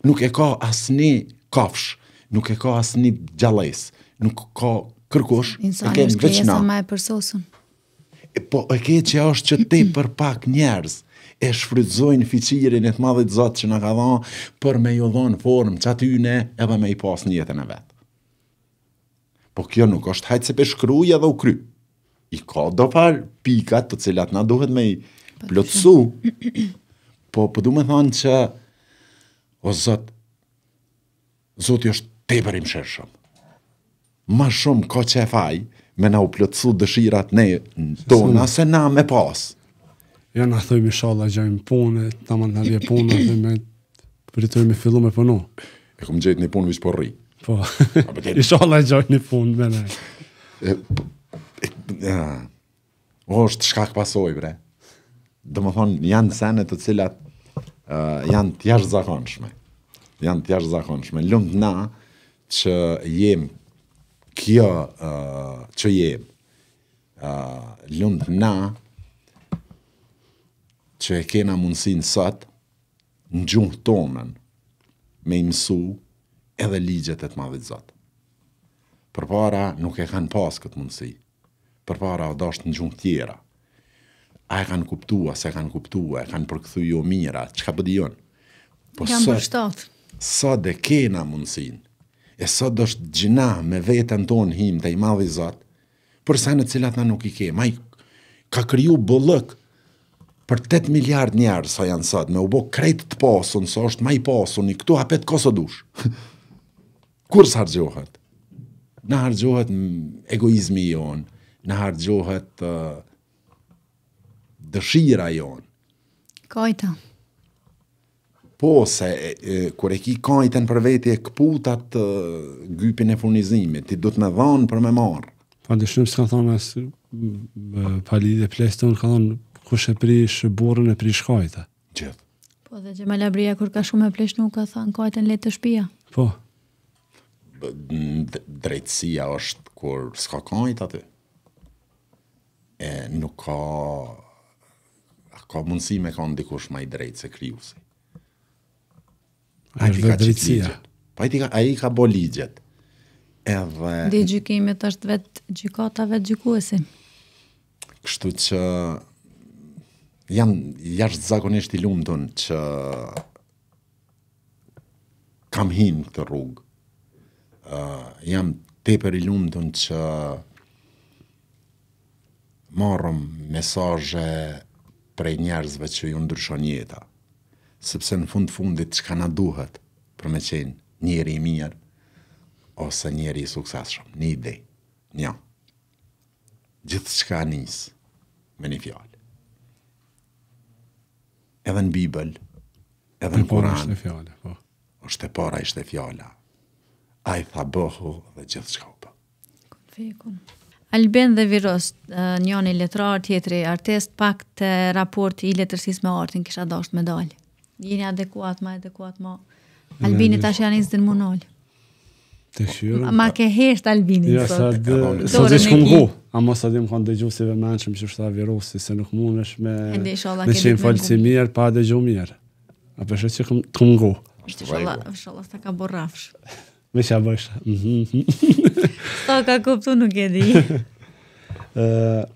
Nuk e ka asni kafsh, nuk e ka asni gjales, nuk ka kërkosh, Insani, e ke në veçna. Insani, ma e përsosën. E, po, e ke që është që te për pak njerës, e shfrydzojnë fiqirin e të madhët zotë që në ka dha, për me jo dhonë formë që aty në edhe me i pas një jetën e vetë. Po kjo nuk është hajtë se për shkryu edhe u kry. I ka do par pikat të cilat na duhet me i po, plotësu, po për po du me thonë që, o zotë, Zoti është tepër i mëshirshëm. Ma shumë ka çefaj me na u plotsu dëshirat ne tona se na me pas. Ja na thoj i shalla gjajmë punë, tamam na vje punë dhe me përitur me fillu me punu. E këmë gjetë në punë për po rri. Po. po [LAUGHS] I shalla gjajmë një punë me ne. O është të shkak pasoj, bre. më thonë, janë senet të cilat uh, janë të jashtë janë të jashtë zakonshme, Lëngë na që jem kjo uh, që jem uh, na që e kena mundësin sët në gjungë tonën me imësu edhe ligjet e të madhët zëtë. Për para nuk e kanë pas këtë mundësi. Për para o dashtë në gjungë tjera. A e kanë kuptua, se kanë kuptua, e kanë përkëthu jo mira, që ka pëdi jonë? Po, po Jam sot, përshtatë sa dhe kena mundësin, e sa është gjina me vetën tonë him të i madhi zatë, përsa në cilat na nuk i ke, ma i ka kryu bëllëk për 8 miliard njerë sa janë sëtë, me u bo krejt të pasun, sa është ma i pasun, i këtu hapet kosë dush. [LAUGHS] Kur së hargjohet? Në hargjohet egoizmi jonë, në hargjohet uh, dëshira jonë. Kojta. Kojta. Po, se kur e ki kajten për veti e këputat gypin e furnizimit, ti du të me dhanë për me marë. Pa në shumë s'ka thonë as pali dhe pleston, ka thonë kush e prish borën e prish kajta. Gjithë. Po dhe Gjema Abria, kur ka shumë e plesh nuk ka thonë kajten letë të shpia. Po. Drejtsia është kur s'ka kajt aty. E nuk ka... Ka mundësi me ka ndikush ma i drejtë se kryusë. A i ka qitë ligjet. i ka, ka bo ligjet. Edhe... Dhe gjykimit është vetë gjykata, vetë gjykuesi. Kështu që jam jashtë zakonisht i lumë tonë që kam hinë këtë rrugë. Uh, jam teper i lumë tonë që marëm mesaje prej njerëzve që ju ndryshon jeta. Uh, sepse në fund fundit që ka na duhet për me qenë njeri i mirë ose njëri i sukseshëm. një ide, një. Gjithë që ka njësë me një fjallë. Edhe në Bibel, edhe në Koran, është e po. është e para ishte fjalla. A i tha bëhu dhe gjithë që ka u bëhu. Alben dhe Viros, njëni e letrar, tjetëri artist, pak të raport i letërsis me artin, kisha dosht me dalë. Jeni adekuat, ma adekuat, ma. Albini tash janë nisën më nëllë. Të shiron. Ma ke hesht Albini ja, sot. Dhe... Sa të shkon ku? A mos sa dim kanë se vëmendshëm që është virusi, se nuk mundesh me. Ne shem fal mirë, pa dëgjuar mirë. A po shet të tungo. Inshallah, inshallah ta ka borrafsh. Me që a Mhm. Ta [LAUGHS] ka kuptu nuk e di. Ëh, [LAUGHS]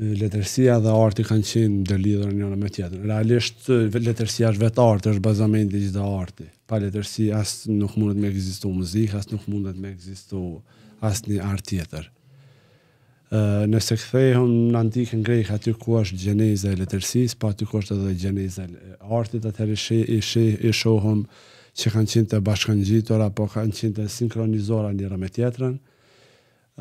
letërsia dhe arti kanë qenë ndërlidhur njëra me tjetrën. Realisht letërsia është vetë art, është bazamenti i çdo arti. Pa letërsi as nuk mundet me ekzistojë muzika, as nuk mundet me ekzistojë një art tjetër. nëse kthehem në antikën grek aty ku është gjeneza e letërsisë, pa po aty ku është edhe gjeneza e artit, atëherë shi, i shi, i shohum që kanë qenë të bashkangjitur apo kanë qenë të sinkronizuar njëra me tjetrën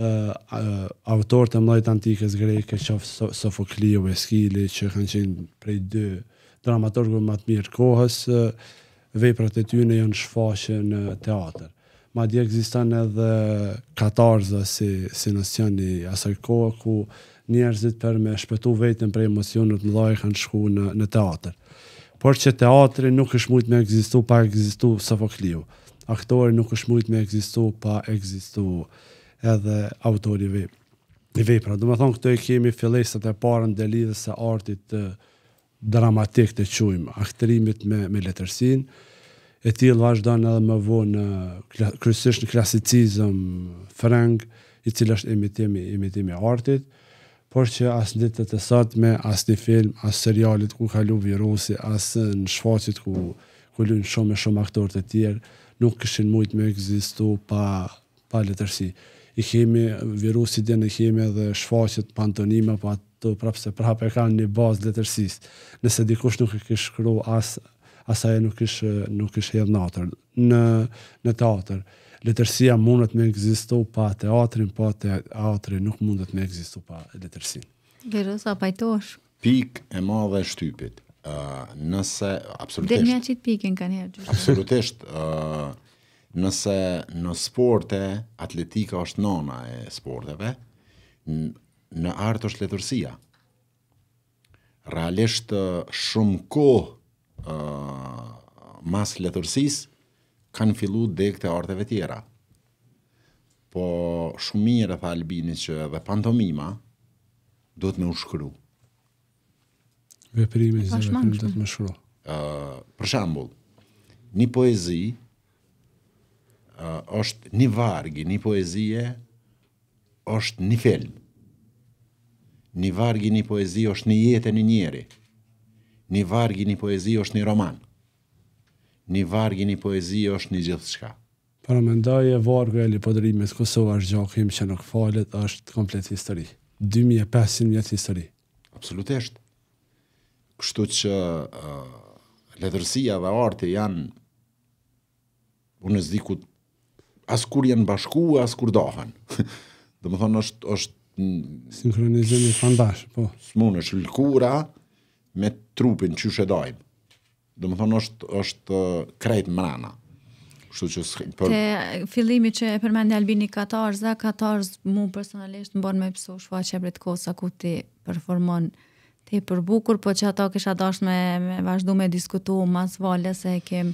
uh, autor të mëdhej antikës greke, qof Sofoklio Eskili, që kanë qenë prej dy dramaturgë më të mirë kohës, veprat e tyre janë shfaqe në teatr. Madje ekziston edhe katarza si si nocion i asaj kohe ku njerëzit për me shpëtu veten prej emocionit më dhaj kanë shku në, në teatr. Por që teatri nuk është mujtë me egzistu pa egzistu Sofokliu. Aktorë nuk është mujtë me egzistu pa egzistu edhe autori i vepr. I vepra, do këto e kemi fillesat e para dhe lidhës e artit të dramatik të quajmë aktrimit me me letërsinë e tillë vazhdojnë edhe më vonë kryesisht në klasicizëm frank i cilë është imitimi i artit por që as ditë të, të sot me as një film as serialit ku ka virusi as në shfaqjet ku ku luajnë shumë shumë aktorë të tjerë nuk kishin mujt më ekzistuo pa pa letërsi i kemi virusit dhe në kemi dhe shfaqet pantonime, pa po të prapë prapse prapë e kanë një bazë letërsis. Nëse dikush nuk e kishë shkru, as, asaj e nuk ishë nuk ishë hedhë atër Në, në atër, letërsia mundet me egzistu pa teatrin, pa teatrin nuk mundet me egzistu pa letërsin. Virus a pajtosh? Pik e ma dhe shtypit. Uh, nëse, absolutisht... Dhe një qitë pikin ka Absolutisht, uh, nëse në sporte, atletika është nona e sporteve, në artë është letërsia. Realisht shumë kohë uh, mas letërsis, kanë fillu dhe këte arteve tjera. Po shumë mire, Albini, që dhe pantomima, duhet me u shkru. Veprimi, zemë, të me shkru. Uh, për shambull, një poezi, uh, është një vargë, një poezie, është një film. Një vargë, një poezie, është një jetë e një njeri. Një vargë, një poezie, është një roman. Një vargë, një poezie, është një gjithë shka. Për më ndajë e vargë e li Kosova është gjakim që nuk falet është komplet histori. 2500 mjetë histori. Absolutesht. Kështu që uh, letërsia dhe arti janë unë zdi ku të as kur janë bashku, as kur dohen. [LAUGHS] Dhe më thonë, është, është Sinkronizim i fandash, po. Së mund është lëkura me trupin që shë dojmë. Dhe më thonë, është, është uh, krejt mërana. Kështu që së... Për... Te fillimi që e përmendja Albini Katarza, Katarz mu personalisht më bërë me pësu shfa që e bretë kosa ku ti performon të i përbukur, po që ato kësha dosh me, me vazhdu me diskutu mas vale se kem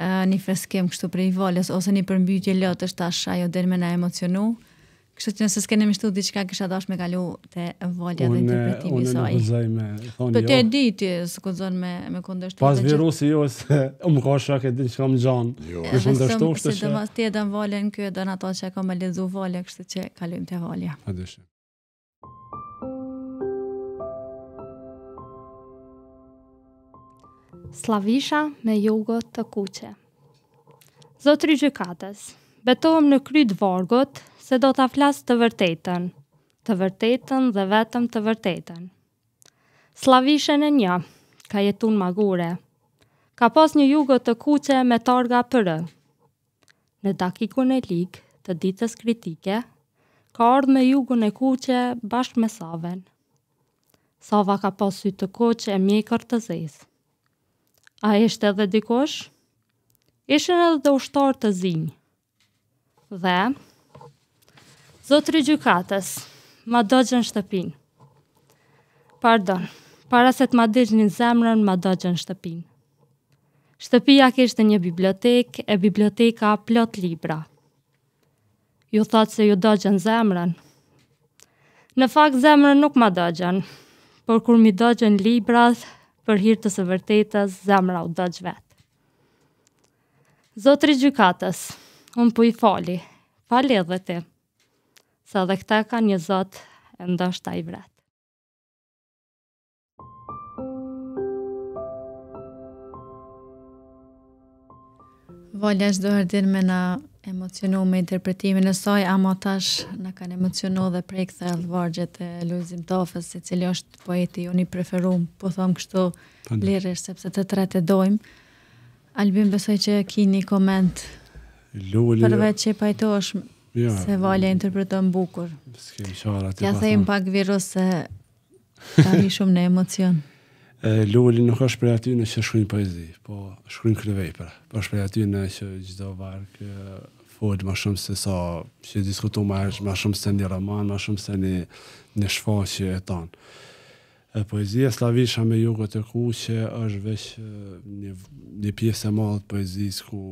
një freskem kështu prej voljes, ose një përmbytje lotësh është ajo dherë me na emocionu. Kështu që nëse s'kenem mishtu, diqka kështë adosh me kalu të volja dhe interpretimi sa i. Unë në me thonë po jo. Për të e diti, me, me këndërshtu. Pas po virusi jo, se [LAUGHS] më ka shak e di që kam gjanë. Jo, e shumë të shumë të shumë të shumë të shumë të shumë të shumë të shumë të shumë të shumë të shumë të shumë Slavisha me jugo të kuqe. Zotri Gjykatës, betohem në kryt vargot se do të flas të vërtetën, të vërtetën dhe vetëm të vërtetën. Slavisha në një, ka jetun magure, ka pas një jugo të kuqe me targa përë. Në dakikun e likë të ditës kritike, ka ardhë me jugun e kuqe bashkë me saven. Sava ka pas sytë të kuqe e mjekër të zezë. A eshte edhe dikosh? Eshen edhe dhe ushtar të zinj. Dhe, Zotë Rëgjukatës, ma dojën shtëpin. Pardon, para se të ma dhejnë një zemrën, ma dojën shtëpin. Shtëpia kishte një bibliotek, e biblioteka plot libra. Ju thotë se ju dojën zemrën. Në fakt, zemrën nuk ma dojën, por kur mi dojën libra, për hirtë të së vërtetës zemra u dëgjë vetë. Zotri gjykatës, unë pu po i fali, fali edhe ti, sa dhe këta ka një zotë e ndashtaj i vret. Valja është do hërdin me në emocionu me interpretimin e saj, ama tash në kanë emocionu dhe prej këthe alëvargjet e Luizim Tofës, se cili është poeti unë i preferum, po thomë kështu po lirish, sepse të tre e dojmë. Albin, besoj që ki një koment Lulli, përveç që i pajto është ja, se valja interpretën bukur. Ja po thejmë pak virus se ta një shumë në emocionë. [LAUGHS] e, Loli nuk është për po po aty në që shkrujnë poezi, po shkrujnë këtë vejpër. Po është për aty në që gjithdo varkë fod më shumë se sa, që diskutu më është më shumë se një roman, më shumë se një, një që e tanë. E poezia slavisha me jugët e ku që është veç një, një pjesë e malë të ku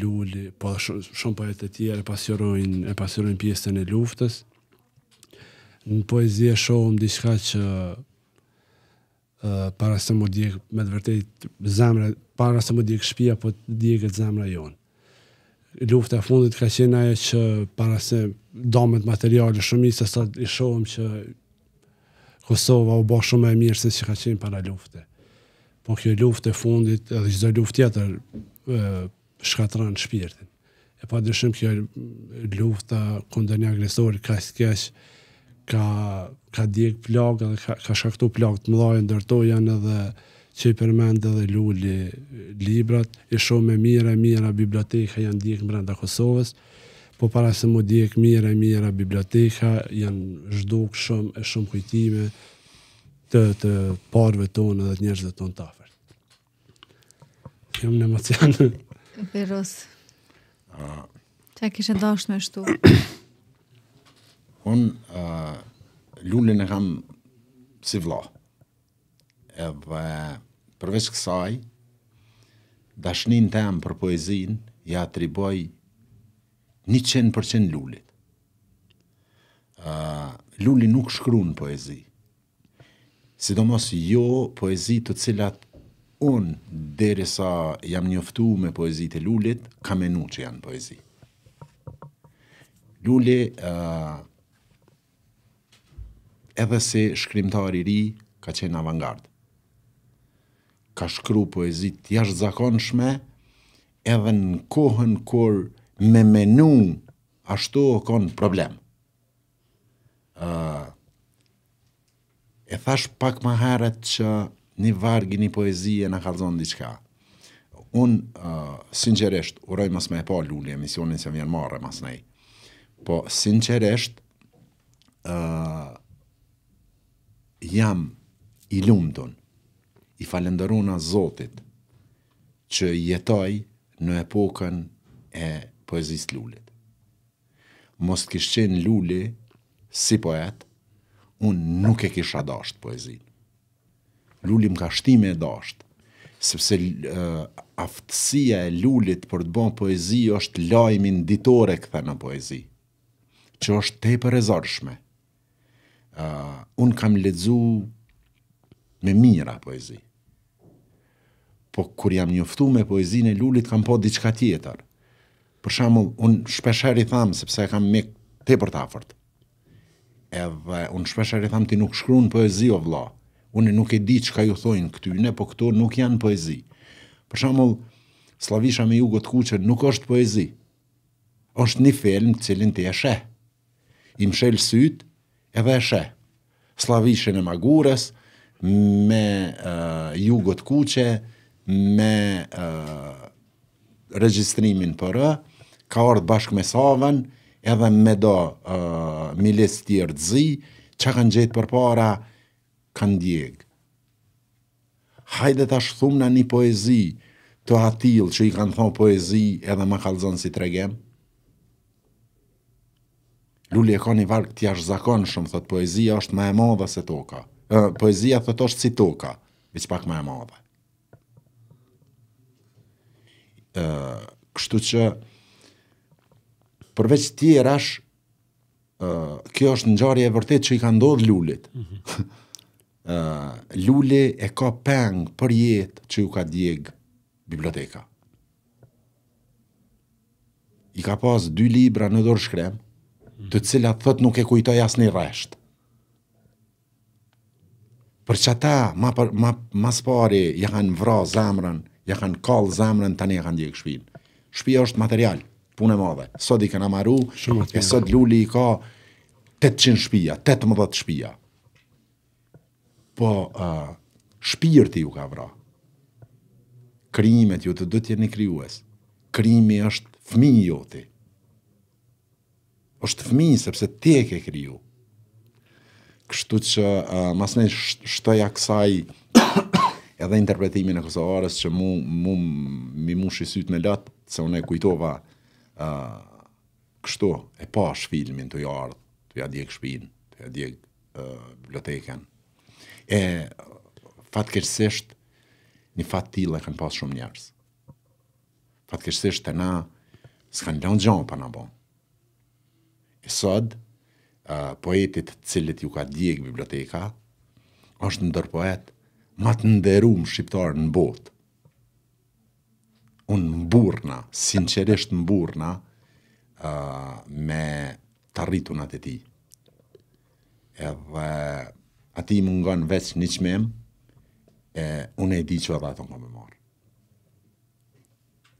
lulli, po shumë, shumë poetet e tjere e pasjerojnë pjesën e luftës. Në poezie shohëm diçka që para se më djekë me të vërtet zemre, para se më djekë shpia, po të djekët zemre jonë. Lufta e fundit ka qenë ajo që para se domet materiale shumë se sot i shohëm që Kosova u bo shumë e mirë se që ka qenë para lufte. Po kjo luftë e fundit, edhe qdo luft tjetër, shkatran shpirtin. E pa dëshim kjo lufta kundër një agresori ka skesh, ka ka djek plak ka, ka shaktu plak të mëdhaj ndërto janë edhe që i përmend edhe lulli librat, i shumë e mire, e mira biblioteka janë djek më rënda Kosovës, po para se mu djek mira e mira biblioteka janë zhduk shumë e shumë kujtime të, të parve tonë dhe të njerëzve tonë të afer. Kjo më në emocionë. Veros, [LAUGHS] që kishe dashtë me shtu? [COUGHS] Unë, uh lullin e kam si vla. Edhe përveç kësaj, dashnin të jam për poezin, ja atriboj 100% lullit. Uh, lulli nuk shkru në poezi. Sidomos jo poezi të cilat unë, deri sa jam njoftu me poezi të lullit, kam e nuk që janë poezi. Lulli edhe se shkrimtari ri ka qenë avantgard. Ka shkru poezit jash zakonshme, edhe në kohën kur me menu ashtu o konë problem. Uh, e thash pak ma heret që një vargi një poezie në kalzon diqka. Unë, uh, sinqeresht, uroj mas me e pa lulli emisionin se vjen marre mas nej, po sinqeresht, uh, jam i lumtun, i falenderuna Zotit që jetoj në epokën e poezisë lullit. Mos të kishë qenë lulli si poet, unë nuk e kisha dasht poezin. Lulli më ka shtime e dasht, sepse uh, aftësia e lullit për të bon poezi është lajmin ditore këta në poezi, që është te për e zërshme uh, unë kam ledzu me mira poezi. Po kur jam njoftu me poezinë e lullit, kam po diçka tjetër. Për shamull, unë shpesher i thamë, sepse kam me te për tafërt. Edhe unë shpesher i thamë ti nuk shkru në poezi o vla. Unë nuk e di çka ju thojnë këtyne, po këto nuk janë poezi. Për shamull, Slavisha me jugot kuqër nuk është poezi. është një film cilin të jeshe. I mshel sytë, edhe e she. Slavishën e Magures, me uh, jugot kuqe, me uh, registrimin përë, ka ardhë bashkë me Savën, edhe me do uh, milis të zi, që kanë gjithë për para, kanë djegë. Hajde të ashtë thumë në një poezi të atil që i kanë thonë poezi edhe ma kalëzën si tregemë. Luli e ka një varg të jashtëzakonshëm, thot poezia është më e madhe se toka. Ë poezia thot është si toka, veç pak më e madhe. Ë, kështu që përveç ti e rash, ë kjo është ngjarje e vërtet që i ka ndodhur Lulit. Mhm. [LAUGHS] Ë, mm -hmm. Luli e ka peng për jetë që u ka djeg biblioteka. I ka pas dy libra në dorë shkremë, të cilat thot nuk e kujtoj as një resht. Për që ata, ma, ma, ma spari, ja kanë vra zamrën, ja kanë kalë zamrën, tani ja kanë djekë shpinë. Shpia është material, punë madhe. Sot i këna maru, e sot lulli i ka 800 shpia, 18 shpia. Po, uh, shpirë ju ka vra. Krimet ju të dëtjer një kryues. Krimi është fmi i joti është fëmijë sepse ti e ke kriju. Kështu që uh, mas ne shtoj kësaj [COUGHS] edhe interpretimin e kësovarës që mu, mu mi mushi shisyt me lëtë, se unë e kujtova uh, kështu e pash filmin të jartë, të ja djekë shpinë, të ja djekë uh, biblioteken. E fatë kërësisht një fat tila e kanë pas shumë njërës. Fatë kërësisht e na s'kanë lënë gjohë pa në bonë sot, uh, poetit cilët ju ka djek biblioteka, është ndër poet, ma të ndërum shqiptar në bot. Unë më burna, sincerisht më burna, uh, me të rritun atë ti. Edhe ati më nga në veç një qmem, e unë e di që edhe ato nga me marë.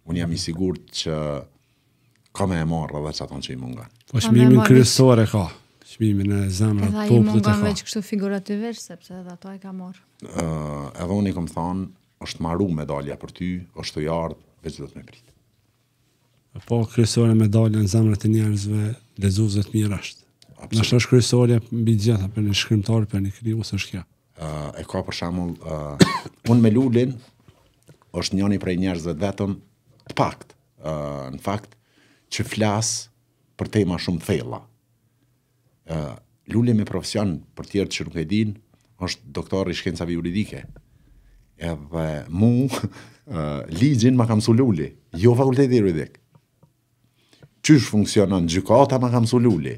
Unë jam i sigur që ka me e marrë dhe që atë që i munga. Po shmimin kryesore ka, shmimin e zemrë të e të ka. Edhe i munga veç kështu figurativisht, sepse edhe ato e ka marrë. Uh, edhe unë i kom thanë, është marru medalja për ty, është të jardë, veç dhe të me pritë. Po, kryesore medalja në zemrët e njerëzve, lezuzet mirë është. Në është është kryesore mbi gjitha për një shkrimtar, për një kriju, është kja. Uh, e ka për shamull, uh, unë me lullin, është njëni prej njerëzve vetëm të pakt. Uh, në fakt, që flas për tema shumë thella. ë uh, Lule me profesion për tjerë që nuk e din, është doktor i shkencave juridike. Edhe mu, uh, [LAUGHS] ligjin ma kam su Luli, jo fakulteti i juridik. Qysh funksionon gjykata ma kam su Luli.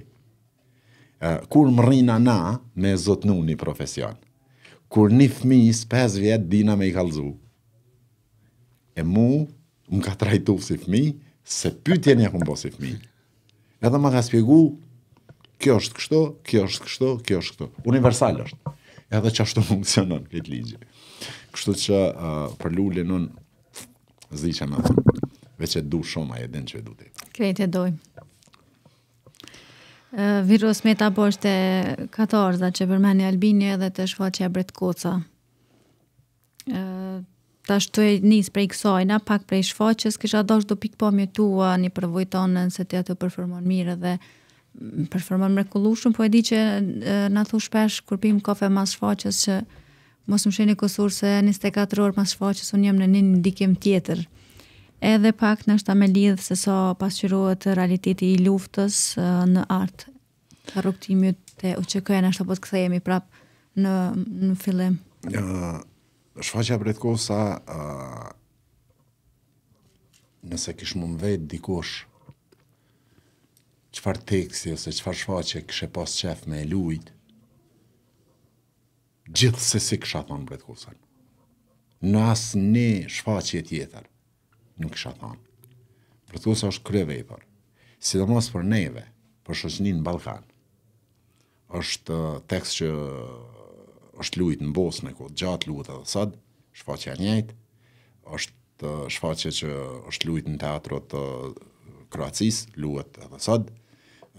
Uh, kur më rina na me zotnu një profesion. Kur një së 5 vjetë dina me i kalzu. E mu, më ka trajtu si fmi, se pyetja nuk u bosi fmi. Edhe më ka shpjegu, kjo është kështu, kjo është kështu, kjo është kështu. Universal është. Edhe çashtu [LAUGHS] funksionon këtë ligj. Kështu që uh, për lule nën zdiqa në të, veç e du shumë, a e den që e du të. Krejt e doj. Uh, virus me ta bërsh të katorza, që përmeni Albini edhe të shfaqja bretkoca ta shtu e njës prej kësojna, pak prej shfoqës, kisha dosh do pikë po tua një përvojtonë nëse të të performon mirë dhe mm, performon mrekullushëm, po e di që në thu shpesh kur pim kofe mas shfoqës që mos më sheni i se 24 orë mas shfoqës unë jam në një ndikim tjetër. Edhe pak në është ta me lidhë se so pasqyruat realiteti i luftës në artë, ta rukëtimi të UQK-ja në është të këthejemi prapë në, në fillim. Uh shfaqja bretkosa të uh, nëse kish mund vetë dikush çfarë teksti ose çfarë shfaqje kishe pas çef me lut gjithsesi kisha thonë për në asë në shfaqje tjetër, nuk isha thonë. Për të është kryve i për. Si do për neve, për shëqnin në Balkan, është tekst që është lujt në në ku gjatë luta edhe sad, shfaqja e njëjtë, është shfaqja që është lujt në teatrot të Kroacis, luhet edhe sad,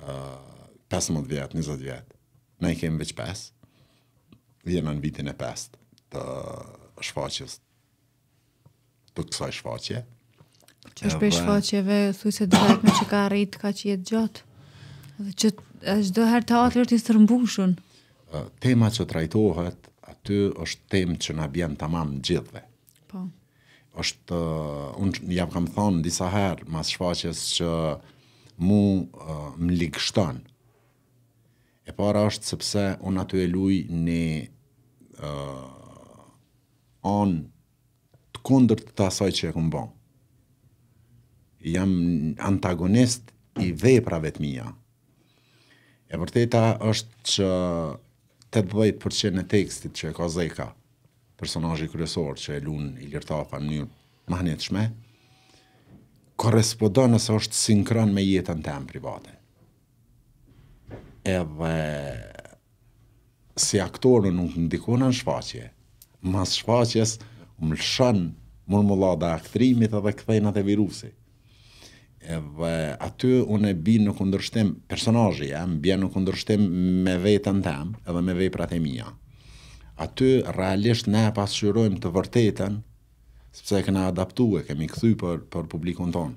uh, 15 vjet, 20 vjetë, Ne kemë veç pas. Vjen në vitin e 5 të shfaqjes të kësaj shfaqje. Që është për shfaqjeve, thuj se dhejtë me që ka rritë, ka që jetë gjatë. Dhe që është dhe herë të atër të tema që trajtohet aty është temë që na të tamam gjithve. Po. Është unë jam kam thon disa herë mas shfaqes që mu uh, më ligështon. E para është sepse unë aty e luj në uh, anë të kundër të asaj që e këmë bon. Jam antagonist i veprave të mija. E vërteta është që 80% e tekstit që e ka Zeka, personajë i kryesor që e lunë i lirtafa në njërë mahnit shme, korespodonë nëse është sinkron me jetën të private. Edhe si aktorën nuk më dikona në shfaqje, mas shfaqjes më lëshën mërmullada aktrimit edhe këthejnat e virusit dhe aty unë e bi në kundërshtim personazhi, ja, më në kundërshtim me vetën tëm, edhe me veprat e mia. Aty realisht ne e pasqyrojmë të vërtetën, sepse e kemi adaptuar, kemi kthy për për publikun ton.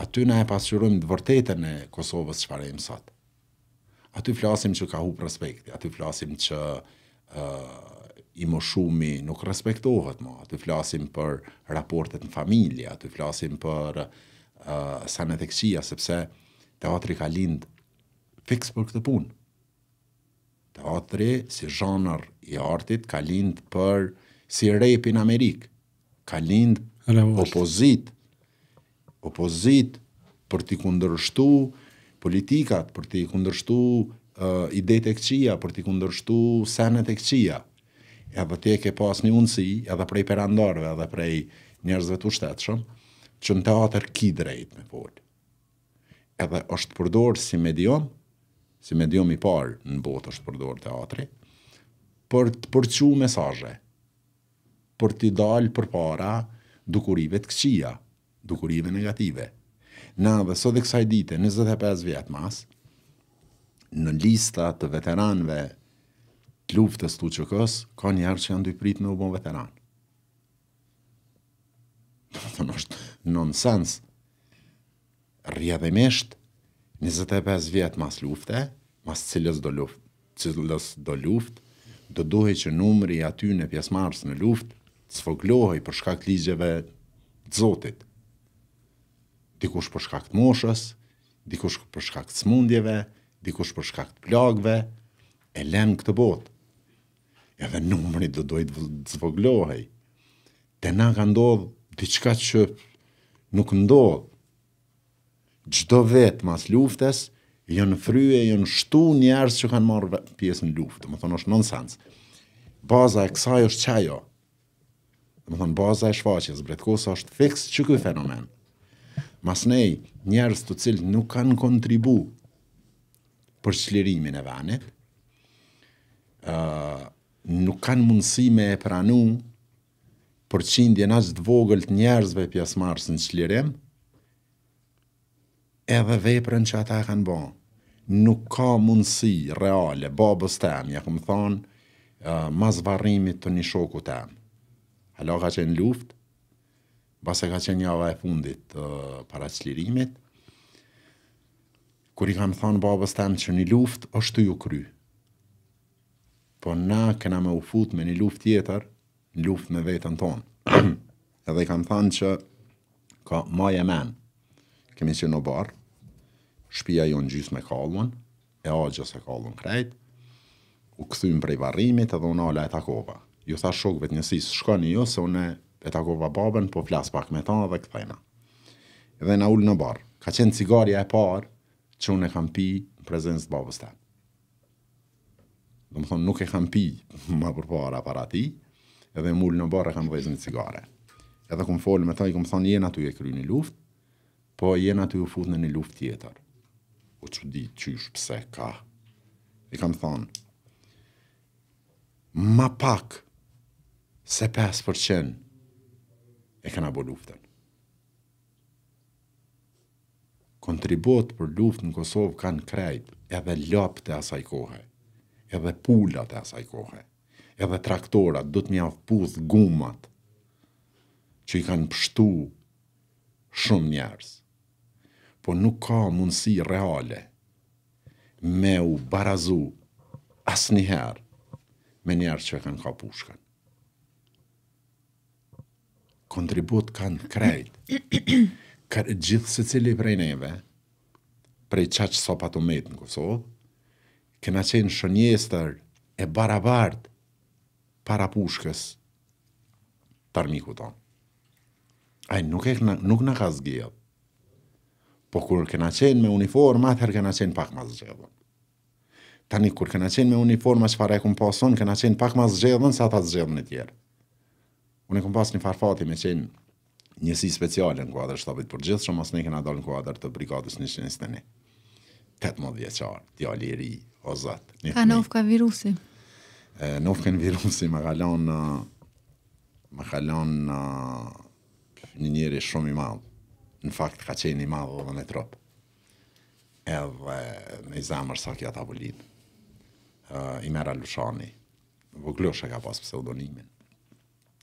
Aty ne e pasqyrojmë të vërtetën e Kosovës çfarë jemi sot. Aty flasim që ka hu prospekti, aty flasim që ë uh, i nuk respektohet më, aty flasim për raportet në familje, aty flasim për uh, sanë të këqia, sepse teatri ka lindë fix për këtë punë. Teatri, si zhanër i artit, ka lindë për si repin Amerikë. Ka lindë opozit, opozit për t'i kundërështu politikat, për t'i kundërështu uh, ide të këqia, për t'i kundërështu senet e këqia. Edhe t'i e ke pas një unësi, edhe prej perandarve, edhe prej njerëzve të ushtetëshëm, shumë, që në teatër ki drejt me folë. Edhe është përdor si medium, si medium i parë në botë është përdor teatri, për të përqu mesaje, për të i dalë për para dukurive të këqia, dukurive negative. Na dhe sot e kësaj dite, 25 vjetë mas, në lista të veteranve të luftës të uqëkës, ka njerë që janë dy prit në u bon veteran. Në të nështë nonsens. Rjedhimisht, 25 vjetë mas lufte, mas cilës do luft, cilës do luft, do duhe që numri aty në pjesmarës në luft, cfoglohoj për shkakt ligjeve të zotit. Dikush për shkakt moshës, dikush për shkakt smundjeve, dikush për shkakt plagve, e lenë këtë botë. Edhe numri do të zvoglohej. Te na ka ndodhë diçka që nuk ndodh. Çdo vet mas luftës janë frye, janë shtu njerëz që kanë marrë pjesë në luftë. Do të thonë është nonsens. Baza e kësaj është çajo. Do të thonë baza e shfaqjes bretkosa është fiks çu ky fenomen. Mas nej, njerëz të cilët nuk kanë kontribu për çlirimin e vanit, ë uh, nuk kanë mundësi me e pranu përçindje në ashtë të njerëzve pjesmarës në qlirim, edhe veprën që ata kanë bo. Nuk ka mundësi reale, babës tem, ja këmë thonë, uh, mas varrimit të një shoku tem. Halo ka qenë luft, base ka qenë java e fundit uh, para qlirimit, kur i kam thonë babës tem që një luft është të ju kry. Po na këna me ufut me një luft tjetër, luft me vetën tonë. [CLEARS THROAT] edhe i kam thanë që ka maj e men, kemi që në barë, shpia jo në gjysë me kalun, e agjës e kalun krejt, u këthym prej varrimit edhe unë ala e takova. Ju tha shokve të njësisë, shkoni ju jo se unë e takova babën, po flasë pak me ta dhe këthajna. Edhe na ullë në barë, ka qenë cigarja e parë që unë e kam pi në prezencë të babës ta. Dhe më thonë, nuk e kam pi [LAUGHS] ma përpara para ti, edhe mul në barë e kam vëzë një cigare. Edhe kom folë me ta, i kom thonë, jenë aty e kry një luft, po jenë aty u fut në një luft tjetër. U që di qysh pëse ka. I kam thonë, ma pak se 5% e kanë bo luftën. Kontribot për luftë në Kosovë kanë krejt edhe lopë të asaj kohë, edhe pullat të asaj kohë edhe traktorat, do të mjaf puth gumat, që i kanë pështu shumë njerës. Po nuk ka mundësi reale me u barazu njëherë me njerës që e kanë ka pushkan. Kontribut kanë krejt. Gjithë se cili prej neve, prej qa që sopat u metë në Kosovë, kena qenë shënjestër e barabartë para pushkës të armiku tonë. nuk, e, nuk në ka zgjedh. Po kur këna qenë me uniforma, atëherë këna qenë pak ma zgjedhë. Tani, kur këna qenë me uniforma, që fara e këmë pason, këna qenë pak ma zgjedhë, sa ta zgjedhë në tjerë. Unë e këmë pas një farfati me qenë njësi speciale në kuadrë shtabit për gjithë, shumë asë ne këna dalë në kuadrë të brigadës një qenë së të një. Tëtë më djeqarë, djali i ri, o zëtë. Kanov virusi. E, nuk kënë virusi më kalon në më kalon në një njëri shumë i madhë. Në fakt, ka qenë i madhë dhe në tropë. Edhe në zamër sa kja ta bulin. I mera Lushani. Vuklush ka pas pseudonimin.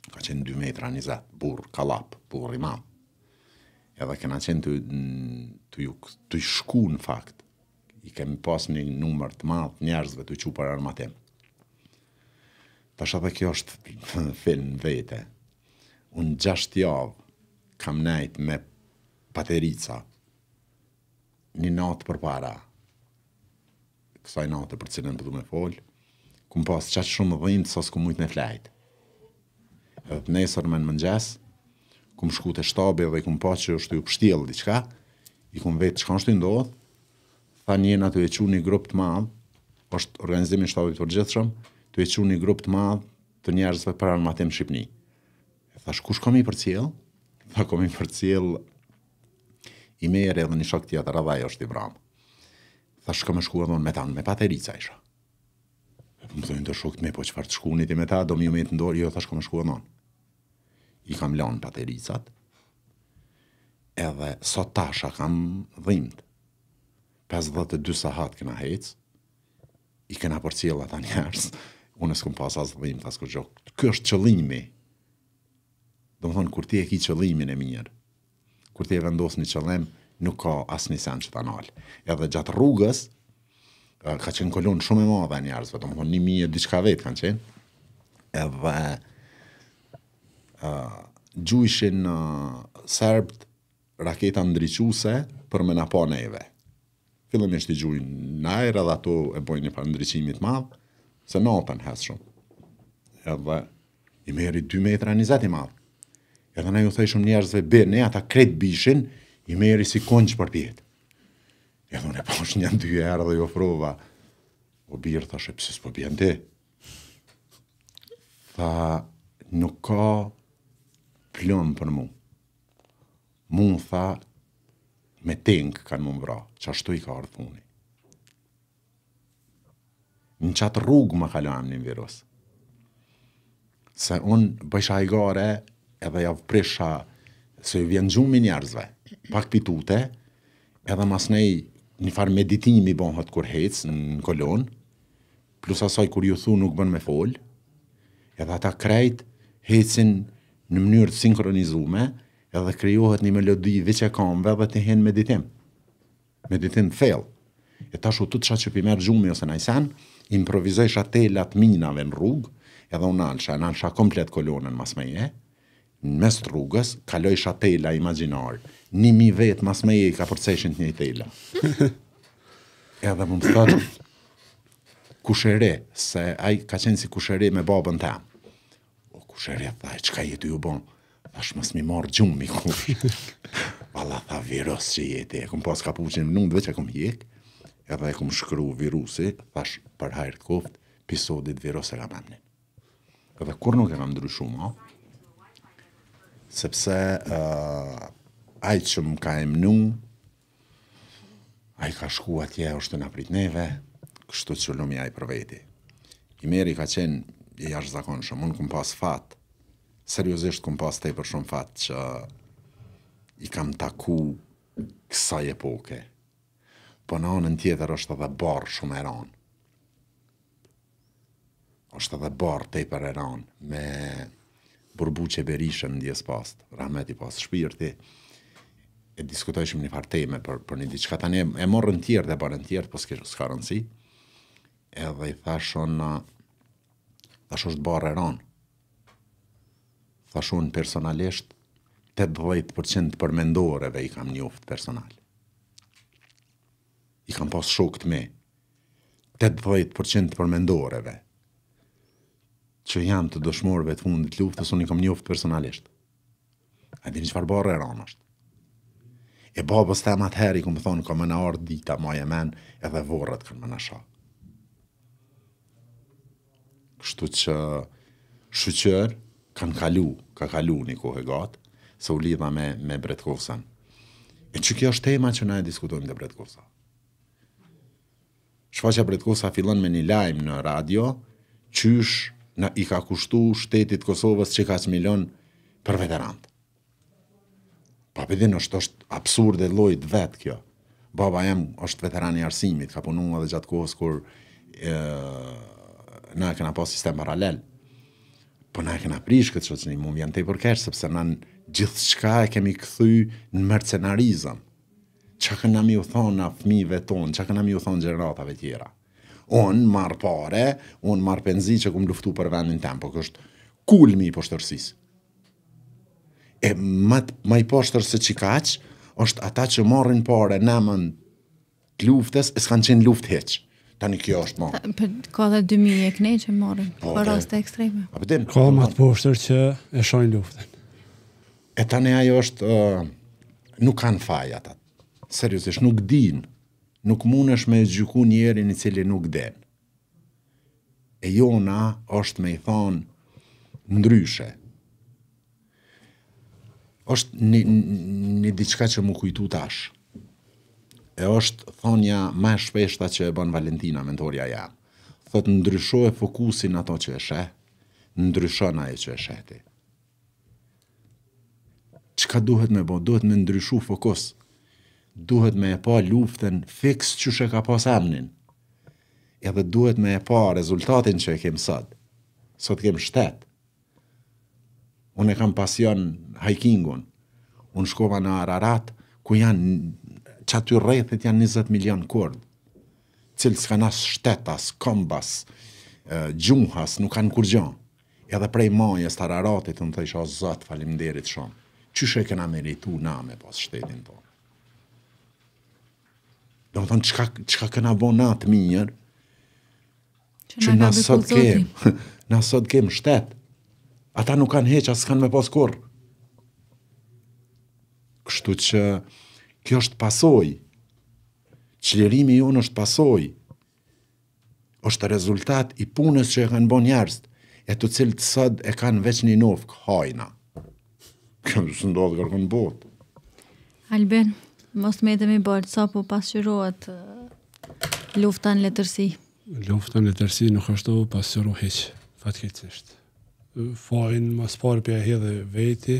Ka qenë 2 metra 20, burë, kallap, burë i madhë. Edhe këna qenë të, të, ju, të shku në fakt. I kemi pas një numër të madhë njerëzve të që për armatemë Tash edhe kjo është [LAUGHS] film vete. Unë gjasht javë kam nejt me paterica një natë për para. Kësaj natë për cilën pëdu po me folë, kum pas qatë shumë dhimë sa s'ku mujtë në flajtë. Edhe të nesër me në mëngjes, kum shku të shtabe dhe kum pas që është ju pështjelë diçka, i kum vetë qëka është ju ndodhë, tha njëna të e që një grupë të madhë, është organizimin shtabe për gjithë të e qurë një grup të madhë të njerëzve para në matem Shqipni. Thash, kush komi për cilë? Tha, komi për cilë i mejere edhe një shok tjetër, a dhaj është i vramë. Thash, kom e shku edhe unë me tanë, me paterica isha. Po më dojnë të shok të me, po që farë të shku me ta, do mi ju me të ndorë, jo, thash, kom e shku edhe unë. I kam lanë patericat, edhe sot tasha kam dhimët. 52 sahat këna hecë, i këna për cilë ata njerës unë s'kam pas as dhimbje as kujt. Ky është qëllimi. Do të thonë kur ti e ke qëllimin e mirë. Kur ti e vendos në qëllim, nuk ka asnjë sens që ta Edhe gjatë rrugës ka qenë kolon shumë e madhe e njerëz, do më thonë një mijë diçka vetë kanë qenë. Edhe ë uh, gjuishin uh, raketa ndriçuese për me na pa neve. Fillimisht i gjuin në ato e bojnë një parë ndriçimi madh se natën hes shumë. Edhe i meri 2 metra 20 i madhë. Edhe ne ju thëshëm njerëzve bërë, ne ata kretë bishin, i meri si konqë për pjetë. Edhe unë e posh një dy herë dhe ju ofrova, O birë, thashe, pse s'po bjen ti. Tha, nuk ka plumb për mu. Mu, tha, me tingë kanë më mbra, që ashtu i ka ardhë puni në qatë rrugë më kalohem një virus. Se unë bësha i gare edhe javë prisha se vjen vjenë gjumë i njerëzve, pak pitute, edhe mas nej një farë meditimi bon kur hecë në kolonë, plus asaj kur ju thu nuk bën me fol, edhe ata krejt hecin në mënyrë të sinkronizume, edhe krijohet një melodi dhe e kamve dhe të hen meditim. Meditim të fel. E ta shu të të qa që pimer gjumë ose najsen, improvizoj shatela të minave në rrugë, edhe unë alësha, në alësha komplet kolonën mas me je, në mes të rrugës, kaloj shatela imaginarë, një mi vetë mas me je, ka përceshin të një tela. [LAUGHS] edhe më më thëtë, kushere, se aj ka qenë si kushere me babën ta. O, kushere, tha, e qka jetu ju bon? është mësë mi marë gjumë, mi kushë. [LAUGHS] Valla, tha, virus që jeti, e këm pas kapu që nëmë, dhe që këm jekë, edhe e kom shkru virusi, thash për hajrë të koft, pisodit virus e kam emnin. Edhe kur nuk e kam ndryshu ma, sepse uh, eh, ajtë që më ka emnu, a i ka shku atje, është të naprit neve, kështu që lumi ajtë për veti. I meri ka qenë i ashtë zakonë shumë, unë këm pas fatë, seriosisht këm pas te për shumë fatë që i kam taku kësa e poke po në anën tjetër është edhe barë shumë e ranë. është edhe barë të i për e ranë, me burbu që berishëm në djesë pastë, rahmeti pastë shpirti, e diskutojshmë një farteme për, për një diqka të një, e morë në tjerë dhe barë në tjerë, po s'ka rëndësi, edhe i thashon, thashon është barë e ranë, thashon personalisht, 80% përmendoreve i kam një uftë personal i kam pas shokët me, 80% përmendoreve, që janë të dëshmorëve të fundit luftës, unë i kam njoftë personalisht. A di një qëfar e ranë është. E babës të matë heri, këmë thonë, ka më në ardhë dita, ma e men, edhe vorët kanë më në shohë. Kështu që shuqër kanë kalu, ka kalu një kohë e gatë, se u lidha me, me Bretkovësën. E që kjo është tema që na e diskutojmë dhe Bretkovësën shfaqja për të kohë fillon me një lajmë në radio, qysh na i ka kushtu shtetit Kosovës që ka që milion për veterant. Pa për din është është absurd e lojt vetë kjo. Baba jem është veteran i arsimit, ka punu edhe dhe gjatë kohës kur e, na e këna po sistem paralel. Po na e këna prish këtë që që një mund vjen të i përkesh, sepse na në gjithë shka e kemi këthy në mercenarizëm që ka nëmi u thonë a fmive tonë, që ka nëmi u thonë gjeneratave tjera. Unë marë pare, unë marë penzi që këmë luftu për vendin temë, për po kështë kulmi i poshtërsis. E mat, ma i poshtër se që kaqë, është ata që marën pare, në mën të luftës, e s'kanë qenë luftë heqë. Ta në kjo është marë. Ka dhe 2000 e këne që marën, okay. Po, për rast e ekstreme. A për Ka ma të poshtër që e shojnë luftën. E ajo është, nuk kanë fajat seriosisht, nuk din, nuk mundesh me gjyku njeri një cili nuk den. E jona është me i thonë ndryshe. është një, një diçka që mu kujtu tash. E është thonja ma shpeshta që e bën Valentina, mentorja ja. Thotë ndrysho e fokusin ato që e shetë, ndryshon aje që e shetë. Qka duhet me bo? Duhet me ndryshu fokusin duhet me e pa luftën fix që shë ka pas emnin, edhe duhet me e pa rezultatin që e kem sot, sot kem shtetë. Unë e kam pasion hikingun, unë shkova në Ararat, ku janë, që aty rejthet janë 20 milion kurd, cilë s'kan shtetas, kombas, gjuhas, nuk kanë kur gjonë. Edhe prej majës të Araratit, unë të isha zëtë falimderit shumë, që shë e kena meritu na me pas shtetin tonë. Do të thonë çka çka kena bën na të mirë. Që na sot kem. [LAUGHS] Na sot kem shtet. Ata nuk kanë heqë, asë kanë me pas kurr. Kështu që kjo është pasojë. Çlirimi i është pasojë. Është rezultat i punës që e kanë bën njerëz, e të cilët sot e kanë veç në Novk, hajna. Kjo është ndodhur kur në bot. Alben, Mos me dhemi bërë, sa po pasyruat lufta në letërsi? Lufta në letërsi nuk është të pasyru heq, fatkecisht. Fajnë mas parë pja he dhe veti,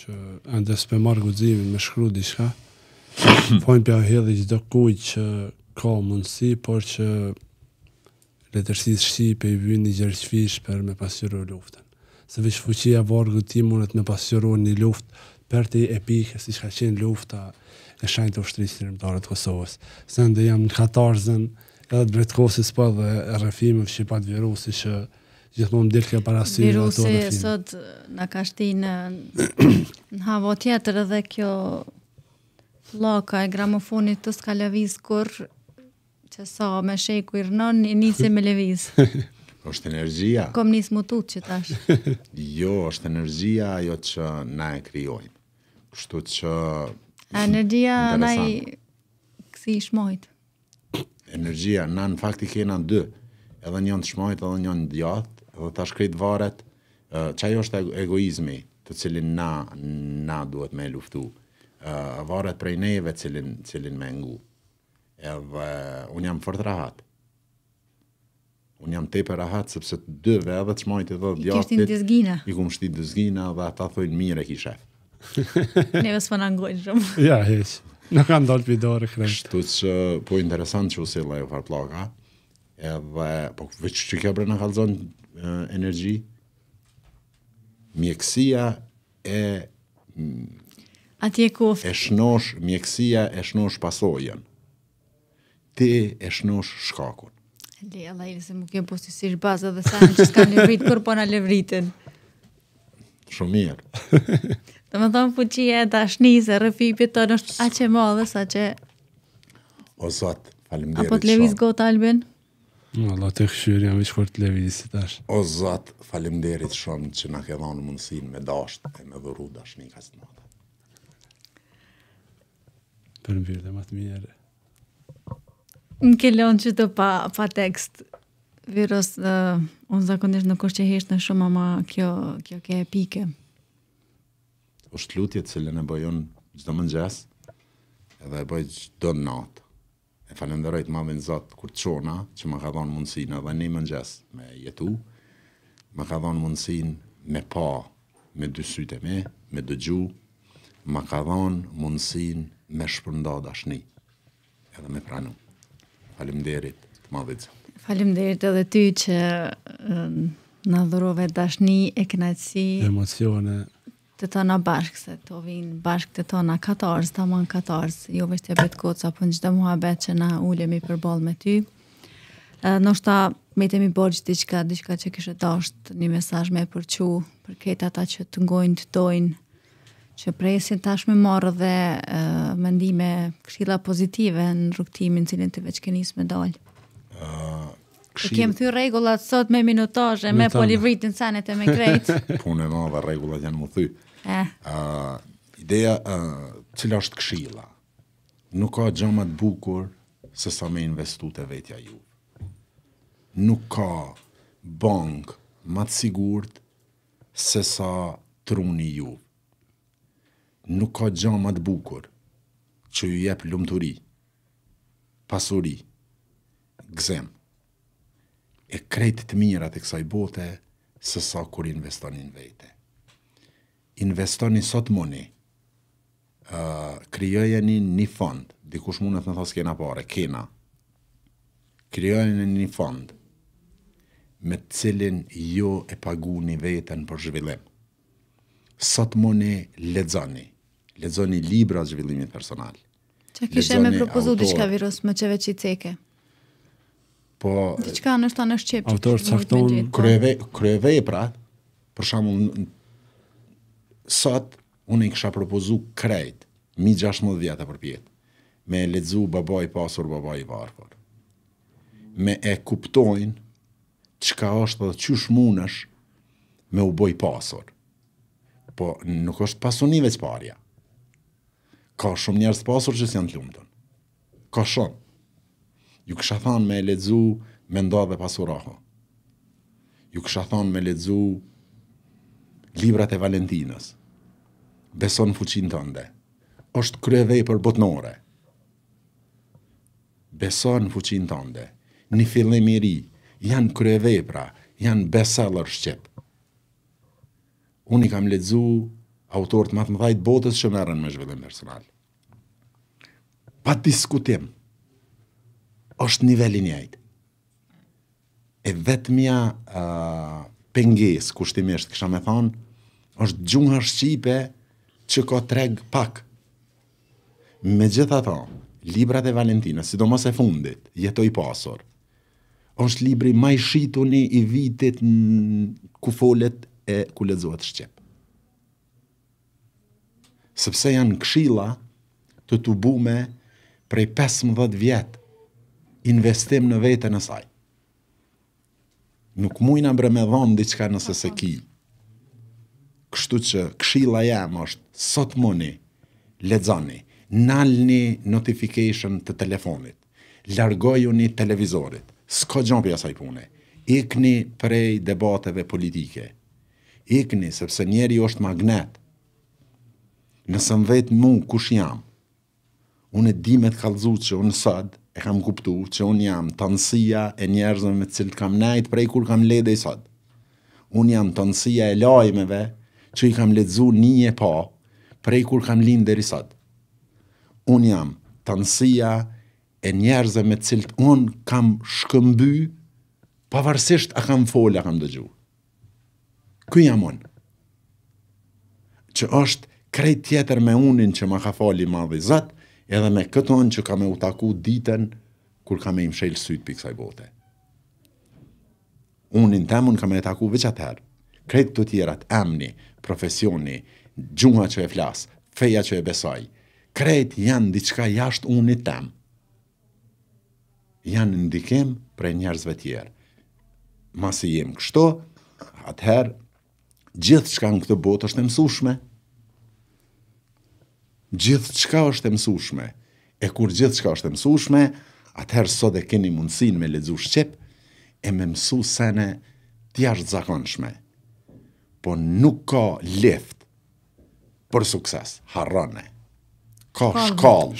që endes për marë gudzimin me shkru diska, [COUGHS] fajn pja he dhe gjithë kuj që ka mundësi, por që letërsi të shqipe i vynë një gjërqfish për me pasyru luftën. Se vishë fuqia vargë të ti mundet me pasyru një luft për të epike, si shka qenë lufta, e shajnë të ushtrisë njërëmtare të Kosovës. Se ndë jam në katarëzën edhe të bretkosis për po, dhe rëfime që pa të virusi që gjithmonë dilë ke parasi dhe të rëfime. Virusi sot në kashti [CLEARS THROAT] në, në havo tjetër edhe kjo floka e gramofonit të s'ka kur që sa me shejku i rënon i nisi me lëviz. [LAUGHS] është energjia. Kom mutut që tash. [LAUGHS] jo, është energjia ajo që na e kryojnë. Kështu që Energia anaj kësi i shmojt. Energia, na në fakt i kena dë, edhe njën të shmojt, edhe njën të djath, edhe të shkrit varet, që ajo është egoizmi të cilin na, na duhet me luftu, varet prej neve cilin, cilin me ngu, edhe unë jam fërt rahat, unë jam tepe rahat, sepse dëve edhe të shmojt edhe djath, i kumë shti zgina, dhe ata thujnë mire kishef. Mhm. [LAUGHS] Neve s'po na ngojnë shumë. ja, heq. Në kam dalë për dorë kërën. Shtu që, po interesant që u e lajë farë plaka, edhe, po veç që në kalzon energji, mjekësia e... Mm, Ati e kofë. E shnosh, mjekësia e shnosh pasojen. Ti e shnosh shkakun. Le, Allah, i vëse më kemë posti si shbaza dhe sa që s'ka në vritë, kur po në le vritën. Shumë mirë. [LAUGHS] Dhe më thonë fuqia e dashni se rëfipit të është a që ma dhe sa që... O zot, falem dirit Apo të levis shum. albin? Në, mm, la të këshyri, jam i shkër të levis i tash. O zot, falem dirit shumë që në ke në mundësin me dasht, e me dhuru dashnika ka të madhe. Për më vjërë dhe matë minjerë. Në kelonë që të pa, pa tekst, virus, uh, unë zakonisht në kështë që hishtë në shumë ama kjo, kjo kje e pike. kjo kje e pike është lutje të cilën e bëjon çdo mëngjes, edhe e bëj çdo natë. E falenderoj të mamën Zot kur çona, që më ka dhënë mundësin edhe në mëngjes me jetu. Më ka dhënë mundësinë me pa, me dy syte me, me dëgju, më ka dhënë mundësinë me shpërnda dashni edhe me pranu. Falim të ma dhe edhe ty që në dhurove dashni, e kënaci, emocione, të tona bashkë, se të vinë bashkë të tona katarës, të manë katarës, jo vështë e betë kocë, apo në gjithë muha betë që na ulemi për bolë me ty. Nështë ta me të mi borgjë të diçka të qëka që kështë të ashtë një mesaj me përqu, për këtë ata që të ngojnë të tojnë, që presin tash ashtë me marë dhe mëndime këshila pozitive në rukëtimin cilin të veçkenis me dollë. Ah, Këshir... Kemë thy regullat sot me minutajë, me polivritin sanet e me krejt. [LAUGHS] Punë e madhe regullat janë më thy. Eh. Uh, ideja, uh, cila është këshila? Nuk ka gjëmat bukur se sa me investu të vetja ju. Nuk ka bank matë sigurt se sa truni ju. Nuk ka gjëmat bukur që ju jep lumëturi, pasuri, gzemë e krejt të mirat e kësaj bote, së sa kur investoni në vete. Investoni sot moni, uh, një fond, dikush mundet në thos kena pare, kena, kryojë një një fond, me cilin jo e pagu një vetën për zhvillim. Sot moni, ledzoni, ledzoni libra zhvillimit personal. Që kishe me propozu diçka virus më qeve që i ceke? po diçka ndoshta në shqip. Autor cakton kryeve kryeve pra. Për shembull sot unë i kisha propozu krejt mi 16 vjetë për pjetë, me ledzu babaj pasur, babaj i me e kuptojnë çka është dhe qysh munësh me u boj pasur. Po nuk është pasunive që parja. Ka shumë njerës pasur që janë të lumëtën. Ka shumë ju kësha thonë me ledzu me nda dhe pasuraho. Ju kësha thonë me ledzu librat e Valentinës. Beson fuqin të ndë. Oshtë dhej për botnore. Beson fuqin të ndë. Një fillim e miri, janë kërë dhej pra, janë besalër shqep. Unë i kam ledzu autorët matë më dhajtë botës që mërën me zhvillim personal. Pa diskutim, është nivelli njëjt. E vetëmja uh, penges, kushtimisht, kësha me thonë, është gjungë shqipe që ka treg pak. Me gjitha to, librat e Valentina, sidomos e fundit, jetoj pasor, është libri i shituni i vitit ku folet e ku lezohet shqip. Sëpse janë kshila të të bume prej 15 vjetë investim në vetën e saj. Nuk mujna bre me dhonë diqka nëse se ki. Kështu që këshilla jam është, sot muni, ledzani, nalni notification të telefonit, largoju një televizorit, s'ko gjopi asaj pune, ikni prej debateve politike, ikni sepse njeri është magnet, nëse në vetë mu kush jam, unë e dimet kalzu që unë sëdë, e kam kuptu që unë jam të nësia e njerëzën me cilët kam nejtë prej kur kam ledhe i sot. Unë jam të nësia e lajmeve që i kam ledhzu një e pa prej kur kam linë dhe sot. Unë jam të nësia e njerëzën me cilët unë kam shkëmby pavarësisht a kam folë a kam dëgju. Kuj jam unë? Që është krejt tjetër me unin që ma ka fali madhë i zëtë, edhe me këton që ka me utaku ditën kur ka me imshel sytë për kësaj bote. Unë në temë unë ka me e taku vëqa kretë të tjerat, emni, profesioni, gjunga që e flasë, feja që e besaj, kretë janë diçka jashtë unë në temë. Janë në ndikim për njerëzve tjerë. Masë jem jemë kështo, atëherë, gjithë që ka në këtë botë është e mësushme, gjithë qka është e mësushme. E kur gjithë qka është e mësushme, atëherë sot e keni mundësin me ledzu shqep, e me mësu sene është zakonshme. Po nuk ka lift për sukses, harrone. Ka shkall.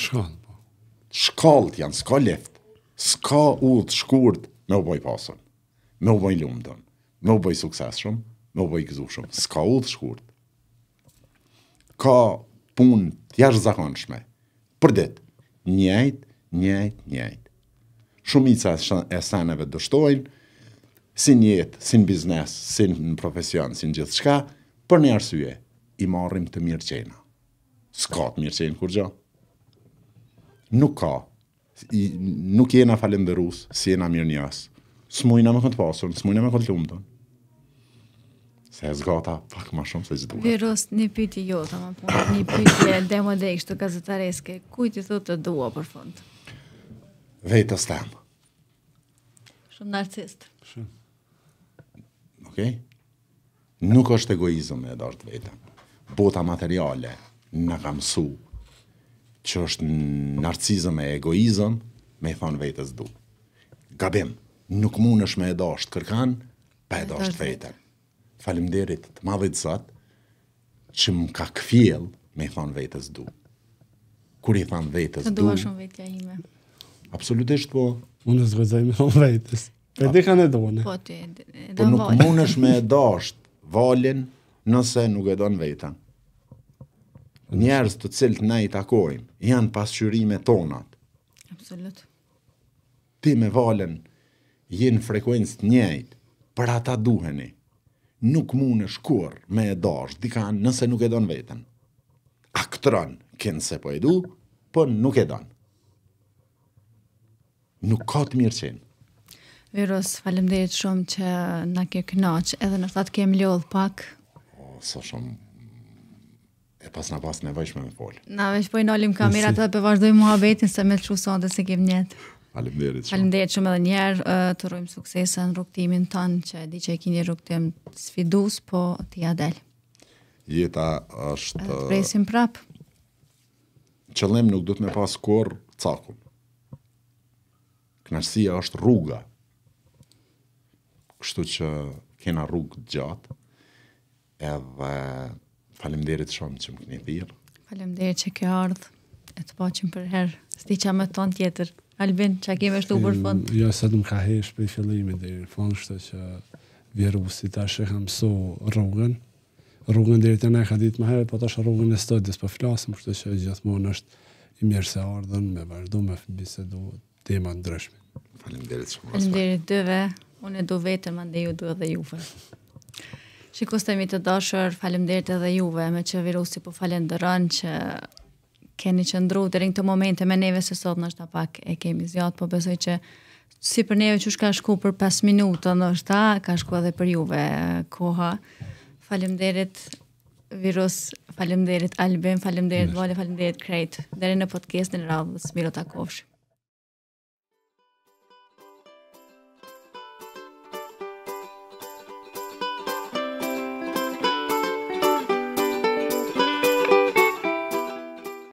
Shkall, po. janë, s'ka lift. S'ka udhë shkurt me u boj pasën. Me u boj lumëtën. Me u boj sukses shumë, me u boj këzu shumë. S'ka udhë shkurt. Ka punë të jashtë zakonëshme. Për ditë, njëjtë, njëjtë, njëjtë. Shumica e saneve dështojnë, si njëtë, si në biznes, si në profesion, si në gjithë shka, për një arsye, i marrim të mirë qena. Ska të mirë qenë kur gjo? Nuk ka. I, nuk jena falenderus, si jena mirë njësë. Së mujna me këtë pasur, së mujna me këtë lumëtën se e zgata pak ma shumë se që duhet. Virus, një piti jo, të më punë, një piti e demo dhe ishtë të gazetareske, ku i të thot të duha për fund? Vejtës tem. Shumë narcist. Shumë. Okej? Okay? Nuk është egoizm e dartë vetëm. Bota materiale në kam su që është narcizm e egoizm me i thonë vetës du. Gabim, nuk mund është me e dashtë kërkan, pa e dashtë vetër falimderit të madhët sot, që më ka këfjel me i thonë vetës du. Kur i thonë vetës du... Të dua shumë vetëja ime. Absolutisht po. Unë është me thonë vetës. E di në Po të e dojnë. Po nuk mund është me e dojnë valin nëse nuk e dojnë vetën. Njerës të cilët ne i takojmë, janë pasqyrime tonat. Absolut. Ti me valen, jenë frekuensë njëjtë, për ata duheni nuk mund e shkur me e dosh, dika nëse nuk e don vetën. A këtëran, kënë se po du, po nuk e don. Nuk ka të mirë qenë. Virus, falem shumë që në ke kënaq, edhe në fatë kemë lodh pak. O, së shumë, e pas në pas nevojshme me me folë. Në vajshpojnë olim kamerat dhe për po vazhdojmë mua vetin, se me të shusë ondë dhe se kemë njetë. Faleminderit shumë. Faleminderit shumë edhe një herë, të urojmë suksese në rrugtimin ton që e di që e keni rrugtim sfidus, po ti ja dal. Jeta është Të presim prap. Qëllimi nuk do të më pas kur cakun. Knasia është rruga. Kështu që kena rrugë gjatë. Edhe faleminderit shumë që më keni dhirë. Faleminderit që ke ardhë. E të paqim për herë. Sti që ton tonë tjetër. Albin, që kemë është u bërë fund? Jo, sa të më ka hesh për i fillimi dhe i fund, shtë që vjeru si ta shë kam so rrugën, rrugën dhe i të ne ka ditë më herë, po ta shë rrugën e studis, po flasëm, shtë që gjithmonë është i mirë se ardhën me vazhdo me bisedu tema ndryshme. Falim derit shumë. Falim derit dyve, unë e du vetën, më ndi du edhe juve. Shikus të mi të dashër, falim edhe juve, me që virusi po falim dërën që keni ndru të rinë të momente me neve se sot nështë ta pak e kemi zjatë, po besoj që si për neve që shka shku për 5 minutë, nështë ta ka shku edhe për juve koha. Falem derit virus, falem derit albim, falem derit Vale, falem derit Krejt, deri në podcast në radhës, miro ta kofshë.